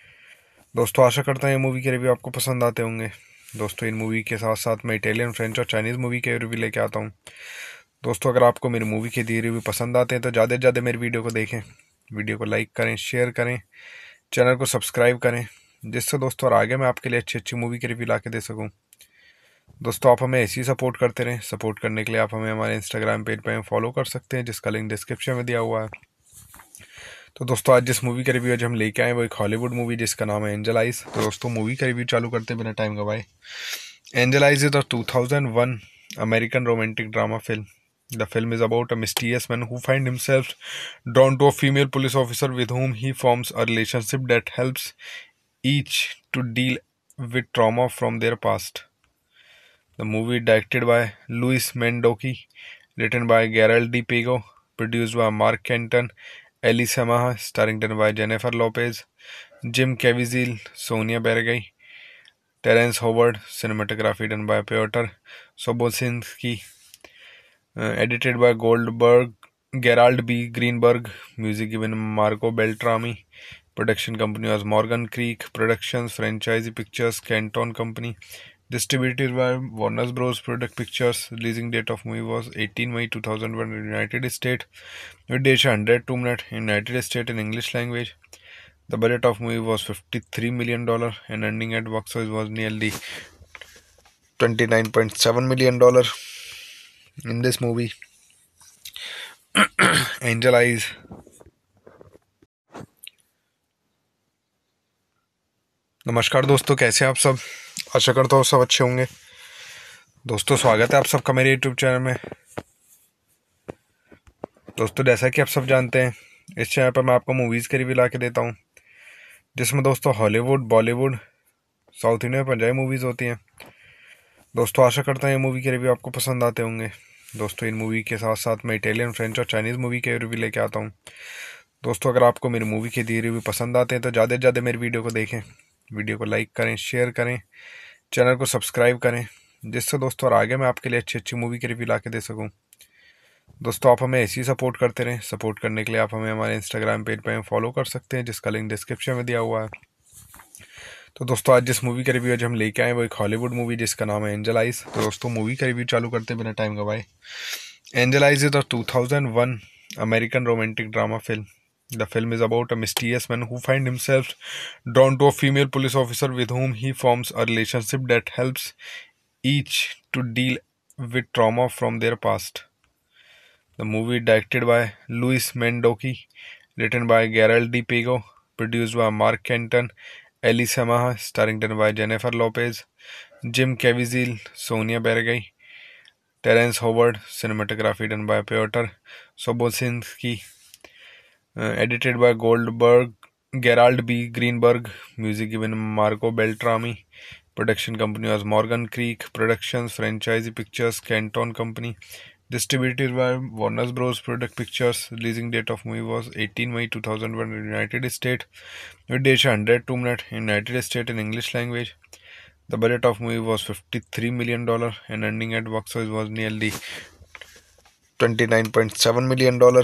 [SPEAKER 1] दोस्तों आशा करता हूँ ये movie के review आपको पसंद आते होंगे दोस्तों इन मूवी के साथ साथ मैं इटालियन फ्रेंच और चाइनीज़ मूवी के रिव्यू लेके आता हूँ दोस्तों अगर आपको मेरी मूवी के दिए रिव्यू पसंद आते हैं तो ज़्यादा से ज़्यादा मेरी वीडियो को देखें वीडियो को लाइक करें शेयर करें चैनल को सब्सक्राइब करें जिससे दोस्तों और आगे मैं आपके लिए अच्छी अच्छी मूवी के रिव्यू ला के दे सकूँ दोस्तों आप हमें ऐसे ही सपोर्ट करते रहें सपोर्ट करने के लिए आप हमें हमारे इंस्टाग्राम पेज पर फॉलो कर सकते हैं जिसका लिंक डिस्क्रिप्शन में दिया हुआ है तो दोस्तों आज जिस मूवी का रिव्यू आज हम लेके आए वो एक हॉलीवुड मूवी जिसका नाम है एंजल आइज तो दोस्तों मूवी का रिव्यू चालू करते हैं बिना टाइम गवाए angel Eyes is a two American romantic drama film the film is about a mysterious man who find himself drawn to a female police officer with whom he forms a relationship that helps each to deal with trauma from their past the movie directed by Luis Mandoki written by गैरल Di Pego produced by Mark Canton Elie Samaha starring ton by Jennifer Lopez Jim Caviezel Sonia Braga Terrence Howard cinematography done by Piotr Sobocinski edited by Goldberg Gerald B Greenberg music even Marco Beltrami production company was Morgan Creek productions franchise pictures Canton company Distributed by Warner Bros. Product Pictures, releasing date of movie was 18 May 2001 in United States. With Desha 100 Tomb Night in United States in English language. The budget of movie was 53 million dollar and ending at box office was nearly
[SPEAKER 2] 29.7 million dollar.
[SPEAKER 1] In this movie, Angel Eyes नमस्कार दोस्तों कैसे आप सब आशा करता हूँ सब अच्छे होंगे दोस्तों स्वागत है आप सबका मेरे यूट्यूब चैनल में दोस्तों जैसा कि आप सब जानते हैं इस चैनल पर मैं आपको मूवीज़ के रिव्यू ला के देता हूँ जिसमें दोस्तों हॉलीवुड बॉलीवुड साउथ इंडिया में पंजाबी मूवीज़ होती हैं दोस्तों आशा करता हूँ ये मूवी के रिव्यू आपको पसंद आते होंगे दोस्तों इन मूवी के साथ साथ मैं इटालियन फ्रेंच और चाइनीज़ मूवी के रिव्यू लेके आता हूँ दोस्तों अगर आपको मेरी मूवी के दिए रिव्यू पसंद आते हैं तो ज़्यादा से ज़्यादा मेरी वीडियो को देखें वीडियो को लाइक करें शेयर करें चैनल को सब्सक्राइब करें जिससे दोस्तों और आगे मैं आपके लिए अच्छी अच्छी मूवी के रिव्यू ला के दे सकूँ दोस्तों आप हमें ऐसे ही सपोर्ट करते रहें सपोर्ट करने के लिए आप हमें हमारे इंस्टाग्राम पेज पर फॉलो कर सकते हैं जिसका लिंक डिस्क्रिप्शन में दिया हुआ है तो दोस्तों आज जिस मूवी का रिव्यू आज हम लेके आए वो एक हॉलीवुड मूवी जिसका नाम है एंजल आइज तो दोस्तों मूवी का रिव्यू चालू करते बिना टाइम गवाए angel eyes is two thousand one American romantic drama film The film is about a mysterious man who finds himself drawn to a female police officer with whom he forms a relationship that helps each to deal with trauma from their past. The movie directed by Luis Mendoki, written by Gerald D. Pago, produced by Mark Kenton, Ellie Samaha, starring by Jennifer Lopez, Jim Caviezel, Sonia Bergay, Terence Howard, cinematography done by Piotr Sobosinski, uh, edited by Goldberg, Gerald B. Greenberg, music given Marco Beltrami, production company was Morgan Creek Productions, Franchise Pictures, Canton Company, distributed by Warner Bros. Product Pictures, releasing date of movie was 18 May 2001 in United States, with date 102 two-minute in United States in English language. The budget of movie was 53 million dollar and ending at box office was nearly 29.7 million dollar.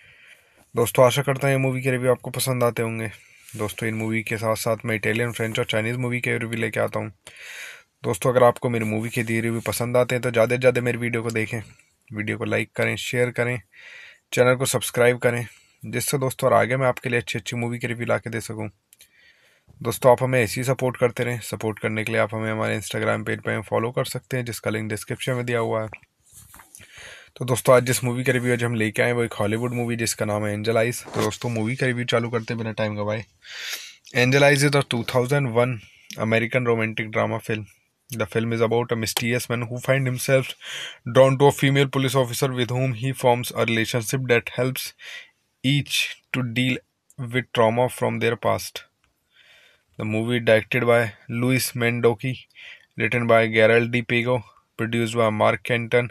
[SPEAKER 1] दोस्तों आशा करता हूँ ये movie के review आपको पसंद आते होंगे दोस्तों इन मूवी के साथ साथ मैं इटालियन फ्रेंच और चाइनीज़ मूवी के रिव्यू लेके आता हूँ दोस्तों अगर आपको मेरी मूवी के दिए रिव्यू पसंद आते हैं तो ज़्यादा से ज़्यादा मेरी वीडियो को देखें वीडियो को लाइक करें शेयर करें चैनल को सब्सक्राइब करें जिससे दोस्तों और आगे मैं आपके लिए अच्छी अच्छी मूवी के रिव्यू ला के दे सकूँ दोस्तों आप हमें ऐसे ही सपोर्ट करते रहें सपोर्ट करने के लिए आप हमें हमारे इंस्टाग्राम पेज पर फॉलो कर सकते हैं जिसका लिंक डिस्क्रिप्शन में दिया हुआ है तो दोस्तों आज जिस मूवी का रिव्यू आज हम लेके आए वो एक हॉलीवुड मूवी जिसका नाम है एंजल आइज तो दोस्तों मूवी का रिव्यू चालू करते हैं बिना टाइम गवाए angel Eyes is a two American romantic drama film the film is about a mysterious man who find himself drawn to a female police officer with whom he forms a relationship that helps each to deal with trauma from their past the movie directed by Luis Mandoki written by गैरल Di Pego produced by Mark Canton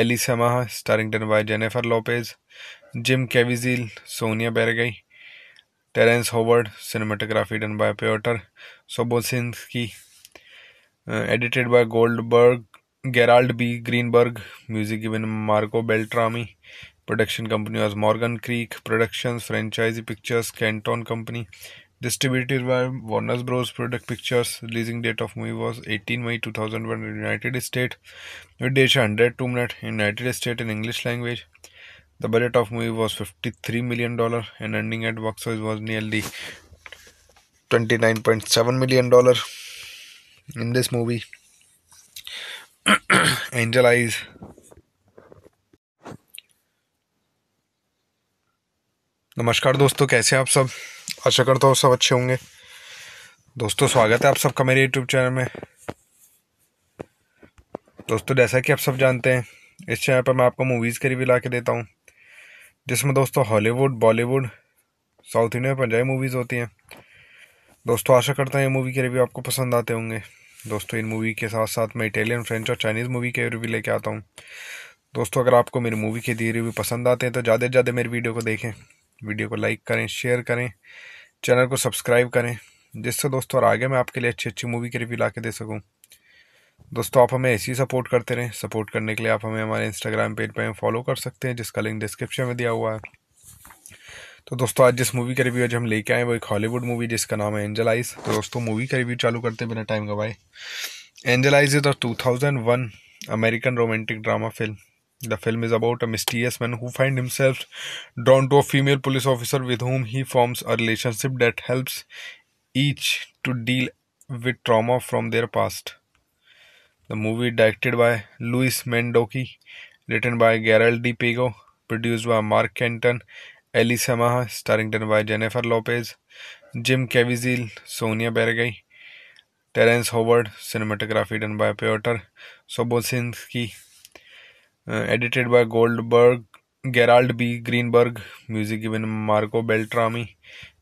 [SPEAKER 1] Elisa starring स्टारिंगटन by Jennifer Lopez Jim Caviezel Sonia Braga Terrence Howard cinematography done by Piotr Sobocinski edited by Goldberg Gerald B Greenberg music given Marco Beltrami production company was Morgan Creek productions franchise pictures Canton company Distributed by Warner Bros. Product Pictures, releasing date of movie was 18 May 2001 in United States. With Desha 100 Tomb Raider in United States in English language. The budget of movie was 53 million dollar and ending at box office was nearly
[SPEAKER 2] 29.7 million dollar. In this movie, Angel Eyes
[SPEAKER 1] नमस्कार दोस्तों कैसे आप सब आशा करता हूँ सब अच्छे होंगे दोस्तों स्वागत है आप सबका मेरे यूट्यूब चैनल में दोस्तों जैसा कि आप सब जानते हैं इस चैनल पर मैं आपको मूवीज़ के रिव्यू ला के देता हूँ जिसमें दोस्तों हॉलीवुड बॉलीवुड साउथ इंडिया में पंजाबी मूवीज़ होती हैं दोस्तों आशा करता हूँ ये मूवी के रिव्यू आपको पसंद आते होंगे दोस्तों इन मूवी के साथ साथ मैं इटालियन फ्रेंच और चाइनीज़ मूवी के रिव्यू लेके आता हूँ दोस्तों अगर आपको मेरी मूवी के दिए रिव्यू पसंद आते हैं तो ज़्यादा से ज़्यादा मेरी वीडियो को देखें वीडियो को लाइक करें शेयर करें चैनल को सब्सक्राइब करें जिससे दोस्तों और आगे मैं आपके लिए अच्छी अच्छी मूवी के रिव्यू ला के दे सकूँ दोस्तों आप हमें ऐसे ही सपोर्ट करते रहें सपोर्ट करने के लिए आप हमें हमारे इंस्टाग्राम पेज पर फॉलो कर सकते हैं जिसका लिंक डिस्क्रिप्शन में दिया हुआ है तो दोस्तों आज जिस मूवी का रिव्यू आज हम लेके आए वो एक हॉलीवुड मूवी जिसका नाम है एंजल आइज तो दोस्तों मूवी का रिव्यू चालू करते बिना टाइम गवाए angel eyes is two thousand one American romantic drama film The film is about a mysterious man who finds himself drawn to a female police officer with whom he forms a relationship that helps each to deal with trauma from their past. The movie directed by Luis Mendoki, written by Gerald D. Pago, produced by Mark Kenton, Ellie Samaha, starring by Jennifer Lopez, Jim Caviezel, Sonia Bergay, Terence Howard, cinematography done by Piotr Sobosinski, uh, edited by Goldberg, Gerald B. Greenberg, music given Marco Beltrami,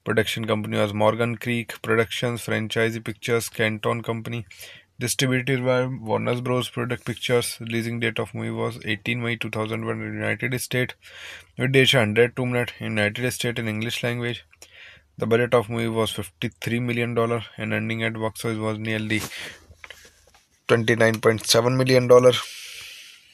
[SPEAKER 1] production company was Morgan Creek Productions, Franchise Pictures, Canton Company, distributed by Warner Bros. Product Pictures, releasing date of movie was 18 May 2001 in United States, with duration 102 two-minute in United States in English language. The budget of movie was 53 million dollar and ending at box office was nearly 29.7 million dollar.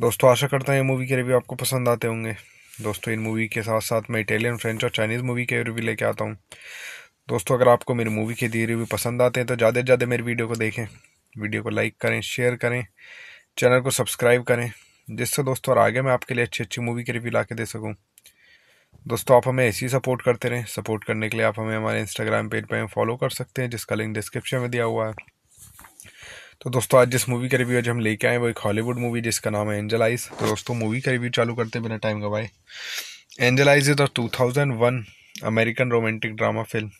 [SPEAKER 1] दोस्तों आशा करता हूँ ये movie के review आपको पसंद आते होंगे दोस्तों इन मूवी के साथ साथ मैं इटालियन फ्रेंच और चाइनीज़ मूवी के रिव्यू लेके आता हूँ दोस्तों अगर आपको मेरी मूवी के दिए रिव्यू पसंद आते हैं तो ज़्यादा से ज़्यादा मेरी वीडियो को देखें वीडियो को लाइक करें शेयर करें चैनल को सब्सक्राइब करें जिससे दोस्तों और आगे मैं आपके लिए अच्छी अच्छी मूवी के रिव्यू ला के दे सकूँ दोस्तों आप हमें ऐसे ही सपोर्ट करते रहें सपोर्ट करने के लिए आप हमें हमारे इंस्टाग्राम पेज पर फॉलो कर सकते हैं जिसका लिंक डिस्क्रिप्शन में दिया हुआ है तो दोस्तों आज जिस मूवी का रिव्यू आज हम लेके आए वो एक हॉलीवुड मूवी जिसका नाम है एंजल आइज तो दोस्तों मूवी का रिव्यू चालू करते बिना टाइम गवाए angel eyes is a two thousand one American romantic drama film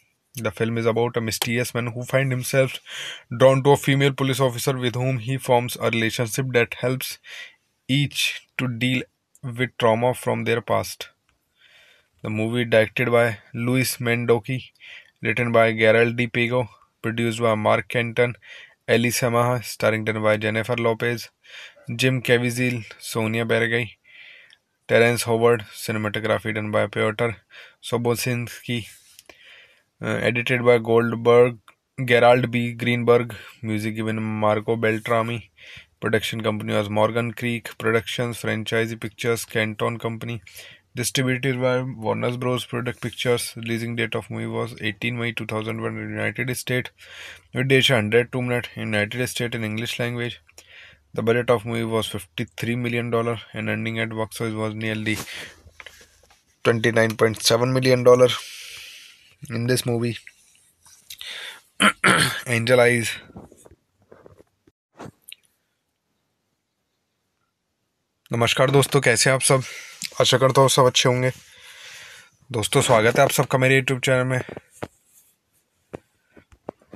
[SPEAKER 1] The film is about a mysterious man who finds himself drawn to a female police officer with whom he forms a relationship that helps each to deal with trauma from their past. The movie directed by Luis Mendoki, written by Gerald D. Pago, produced by Mark Kenton Samaha starring ton by Jennifer Lopez Jim Caviezel Sonia Braga Terrence Howard cinematography done by Piotr की edited by Goldberg Gerald B Greenberg music even Marco Beltrami production company was Morgan Creek productions franchise pictures Canton company Distributed by Warner Bros. Product Pictures, releasing date of movie was 18 May 2001 in United States. With Desha 100 Tomb Night in United States in English language. The budget of movie was 53 million dollar and ending at box office was nearly
[SPEAKER 2] 29.7 million dollar.
[SPEAKER 1] In this movie, Angel Eyes नमस्कार दोस्तों कैसे आप सब आशा करता हूँ सब अच्छे होंगे दोस्तों स्वागत है आप सबका मेरे यूट्यूब चैनल में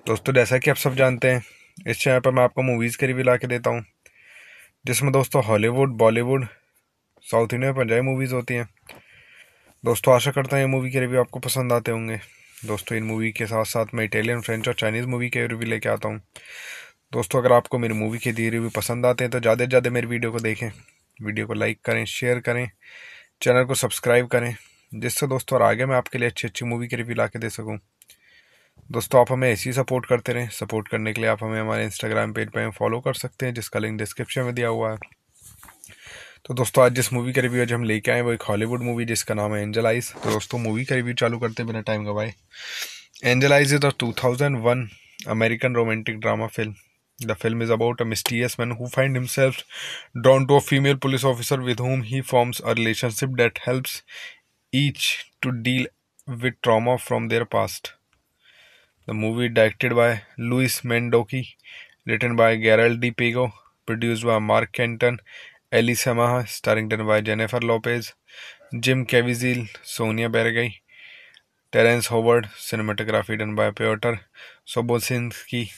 [SPEAKER 1] दोस्तों जैसा कि आप सब जानते हैं इस चैनल पर मैं आपको मूवीज़ के रिव्यू ला के देता हूँ जिसमें दोस्तों हॉलीवुड बॉलीवुड साउथ इंडिया में पंजाबी मूवीज़ होती हैं दोस्तों आशा करता हूँ ये मूवी के रिव्यू आपको पसंद आते होंगे दोस्तों इन मूवी के साथ साथ मैं इटालियन फ्रेंच और चाइनीज़ मूवी के रिव्यू लेके आता हूँ दोस्तों अगर आपको मेरी मूवी के दिए रिव्यू पसंद आते हैं तो ज़्यादा से ज़्यादा मेरी वीडियो को देखें वीडियो को लाइक करें शेयर करें चैनल को सब्सक्राइब करें जिससे दोस्तों और आगे मैं आपके लिए अच्छी अच्छी मूवी के रिव्यू ला के दे सकूँ दोस्तों आप हमें ऐसे ही सपोर्ट करते रहें सपोर्ट करने के लिए आप हमें हमारे इंस्टाग्राम पेज पर फॉलो कर सकते हैं जिसका लिंक डिस्क्रिप्शन में दिया हुआ है तो दोस्तों आज जिस मूवी का रिव्यू आज हम लेके आए वो एक हॉलीवुड मूवी जिसका नाम है एंजल आइज तो दोस्तों मूवी का रिव्यू चालू करते बिना टाइम गवाए angel eyes is thousand one American romantic drama film The film is about a mysterious man who finds himself drawn to a female police officer with whom he forms a relationship that helps each to deal with trauma from their past. The movie directed by Luis Mendoki, written by Gerald D. Pago, produced by Mark Kenton, Ellie Samaha, starring by Jennifer Lopez, Jim Caviezel, Sonia Bergay, Terence Howard, cinematography done by Piotr Sobosinski,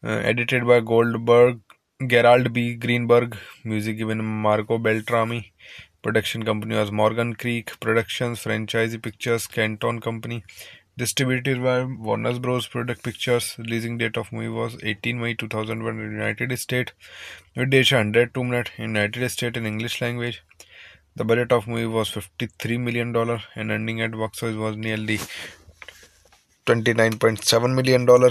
[SPEAKER 1] uh, edited by Goldberg, Gerald B. Greenberg, music given Marco Beltrami, production company was Morgan Creek Productions, Franchise Pictures, Canton Company, distributed by Warner Bros. Product Pictures, releasing date of movie was 18 May 2001 in United States, with date 102 two-minute in United States in English language. The budget of movie was 53 million dollar and ending at box office was nearly
[SPEAKER 2] 29.7
[SPEAKER 1] million dollar.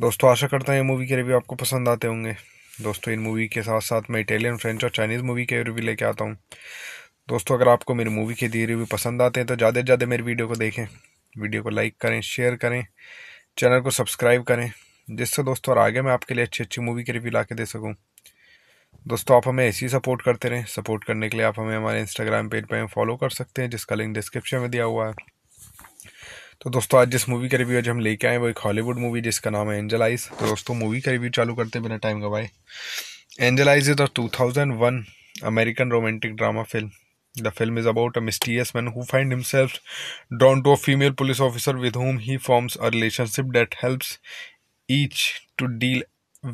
[SPEAKER 1] दोस्तों आशा करता हूँ ये movie के review आपको पसंद आते होंगे दोस्तों इन मूवी के साथ साथ मैं इटालियन फ्रेंच और चाइनीज़ मूवी के रिव्यू लेके आता हूँ दोस्तों अगर आपको मेरी मूवी के दिए रिव्यू पसंद आते हैं तो ज़्यादा से ज़्यादा मेरी वीडियो को देखें वीडियो को लाइक करें शेयर करें चैनल को सब्सक्राइब करें जिससे दोस्तों और आगे मैं आपके लिए अच्छी अच्छी मूवी के रिव्यू ला के दे सकूँ दोस्तों आप हमें ऐसे ही सपोर्ट करते रहें सपोर्ट करने के लिए आप हमें हमारे इंस्टाग्राम पेज पर फॉलो कर सकते हैं जिसका लिंक डिस्क्रिप्शन में दिया हुआ है तो दोस्तों आज जिस मूवी का रिव्यू आज हम लेके आए वो एक हॉलीवुड मूवी जिसका नाम है एंजल आइज तो दोस्तों मूवी का रिव्यू चालू करते बिना टाइम गवाए angel eyes is a two thousand one American romantic drama film The film is about a mysterious man who finds himself drawn to a female police officer with whom he forms a relationship that helps each to deal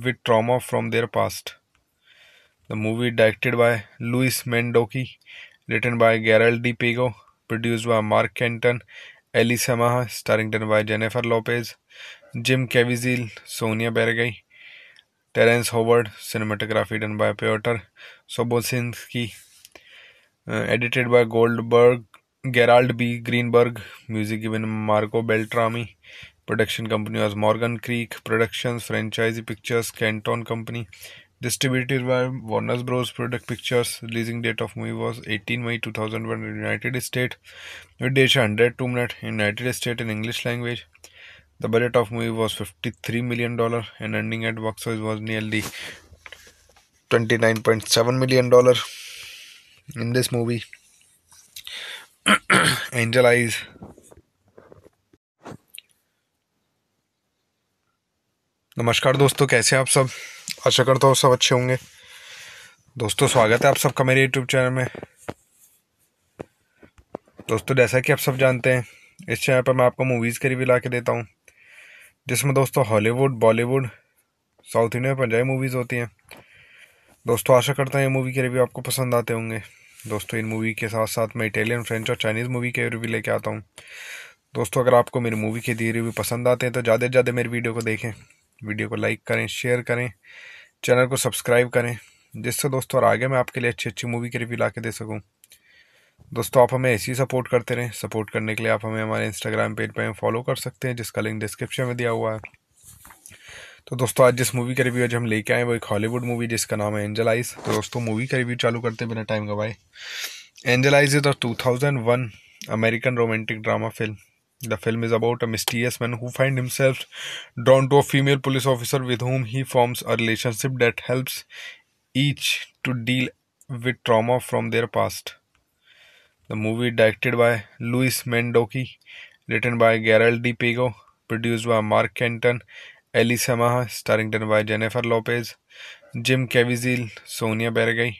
[SPEAKER 1] with trauma from their past. The movie directed by Luis Mendoki, written by Gerald D. Pago, produced by Mark Kenton Elisa starring स्टारिंगटन by Jennifer Lopez Jim Caviezel Sonia Braga Terrence Howard cinematography done by Piotr Sobocinski edited by Goldberg Gerald B Greenberg music given Marco Beltrami production company was Morgan Creek productions franchise pictures Canton company Distributed by Warner Bros. Product Pictures, releasing date of movie was 18 May 2001 in United States. With age 100 Tomb Night in United States in English language. The budget of movie was 53 million dollar and ending at box office was nearly
[SPEAKER 2] 29.7 million dollar. In this movie, Angel Eyes
[SPEAKER 1] नमस्कार दोस्तों कैसे आप सब आशा करता हूँ सब अच्छे होंगे दोस्तों स्वागत है आप सबका मेरे यूट्यूब चैनल में दोस्तों जैसा कि आप सब जानते हैं इस चैनल पर मैं आपको मूवीज़ के रिव्यू ला के देता हूँ जिसमें दोस्तों हॉलीवुड बॉलीवुड साउथ इंडिया में पंजाबी मूवीज़ होती हैं दोस्तों आशा करता हूँ ये मूवी के रिव्यू आपको पसंद आते होंगे दोस्तों इन मूवी के साथ साथ मैं इटालियन फ्रेंच और चाइनीज़ मूवी के रिव्यू लेके आता हूँ दोस्तों अगर आपको मेरी मूवी के दिए रिव्यू पसंद आते हैं तो ज़्यादा से ज़्यादा मेरी वीडियो को देखें वीडियो को लाइक करें शेयर करें चैनल को सब्सक्राइब करें जिससे दोस्तों और आगे मैं आपके लिए अच्छी अच्छी मूवी के रिव्यू ला के दे सकूँ दोस्तों आप हमें ऐसी सपोर्ट करते रहें सपोर्ट करने के लिए आप हमें हमारे इंस्टाग्राम पेज पर फॉलो कर सकते हैं जिसका लिंक डिस्क्रिप्शन में दिया हुआ है तो दोस्तों आज जिस मूवी का रिव्यू आज हम लेके आए वो एक हॉलीवुड मूवी जिसका नाम है एंजल आइज तो दोस्तों मूवी का रिव्यू चालू करते बिना टाइम गवाए angel eyes is thousand one American romantic drama film The film is about a mysterious man who finds himself drawn to a female police officer with whom he forms a relationship that helps each to deal with trauma from their past. The movie directed by Luis Mendoki, written by Gerald D. Pago, produced by Mark Kenton, Ellie Samaha, starring by Jennifer Lopez, Jim Caviezel, Sonia Bergay,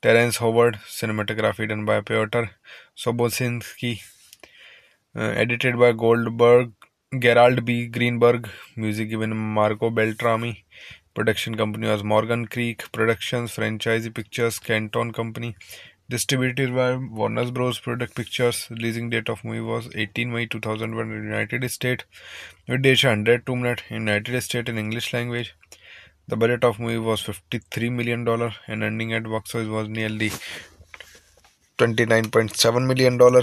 [SPEAKER 1] Terence Howard, cinematography done by Piotr Sobosinski, uh, edited by Goldberg, Gerald B. Greenberg, music given Marco Beltrami, production company was Morgan Creek Productions, Franchise Pictures, Canton Company, distributed by Warner Bros. Product Pictures, releasing date of movie was 18 May 2001 in United States, with date 102 minutes in United States in English language. The budget of movie was 53 million dollar and ending at box office was nearly 29.7 million dollar.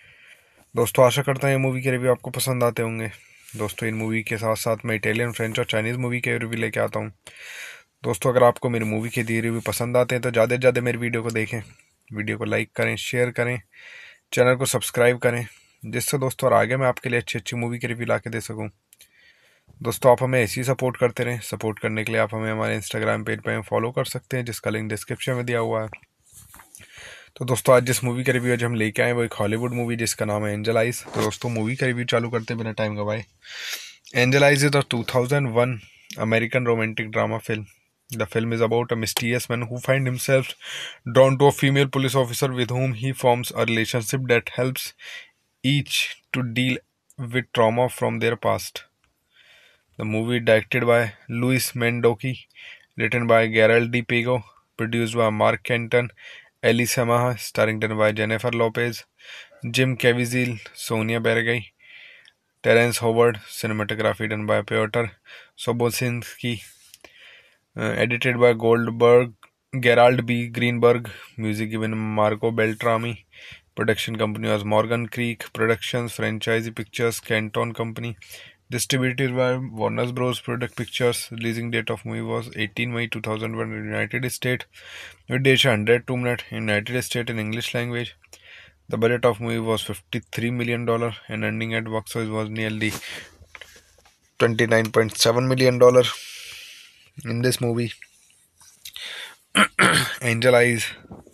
[SPEAKER 1] दोस्तों आशा करता हूँ ये movie के review आपको पसंद आते होंगे दोस्तों इन मूवी के साथ साथ मैं इटालियन फ्रेंच और चाइनीज़ मूवी के रिव्यू लेके आता हूँ दोस्तों अगर आपको मेरी मूवी के दिए रिव्यू पसंद आते हैं तो ज़्यादा से ज़्यादा मेरी वीडियो को देखें वीडियो को लाइक करें शेयर करें चैनल को सब्सक्राइब करें जिससे दोस्तों और आगे मैं आपके लिए अच्छी अच्छी मूवी के रिव्यू ला के दे सकूँ दोस्तों आप हमें ऐसे ही सपोर्ट करते रहें सपोर्ट करने के लिए आप हमें हमारे इंस्टाग्राम पेज पर फॉलो कर सकते हैं जिसका लिंक डिस्क्रिप्शन में दिया हुआ है तो दोस्तों आज जिस मूवी का रिव्यू आज हम लेके आए वो एक हॉलीवुड मूवी जिसका नाम है एंजल आइज तो दोस्तों मूवी का रिव्यू चालू करते बिना टाइम गवाए angel eyes is a two thousand one American romantic drama film The film is about a mysterious man who finds himself drawn to a female police officer with whom he forms a relationship that helps each to deal with trauma from their past. The movie directed by Luis Mendoki, written by Gerald D. Pago, produced by Mark Kenton Elisa माह स्टारिंगटन by Jennifer Lopez Jim Caviezel Sonia Braga Terrence Howard cinematography done by Piotr की edited by Goldberg Gerald B Greenberg music given Marco Beltrami production company was Morgan Creek productions franchise pictures Canton company Distributed by Warner Bros. Product Pictures, releasing date of movie was 18 May 2001 in United States. With date 100 in United States in English language. The budget of movie was 53 million dollar and ending at box office was nearly
[SPEAKER 2] 29.7 million dollar.
[SPEAKER 1] In this movie, Angel Eyes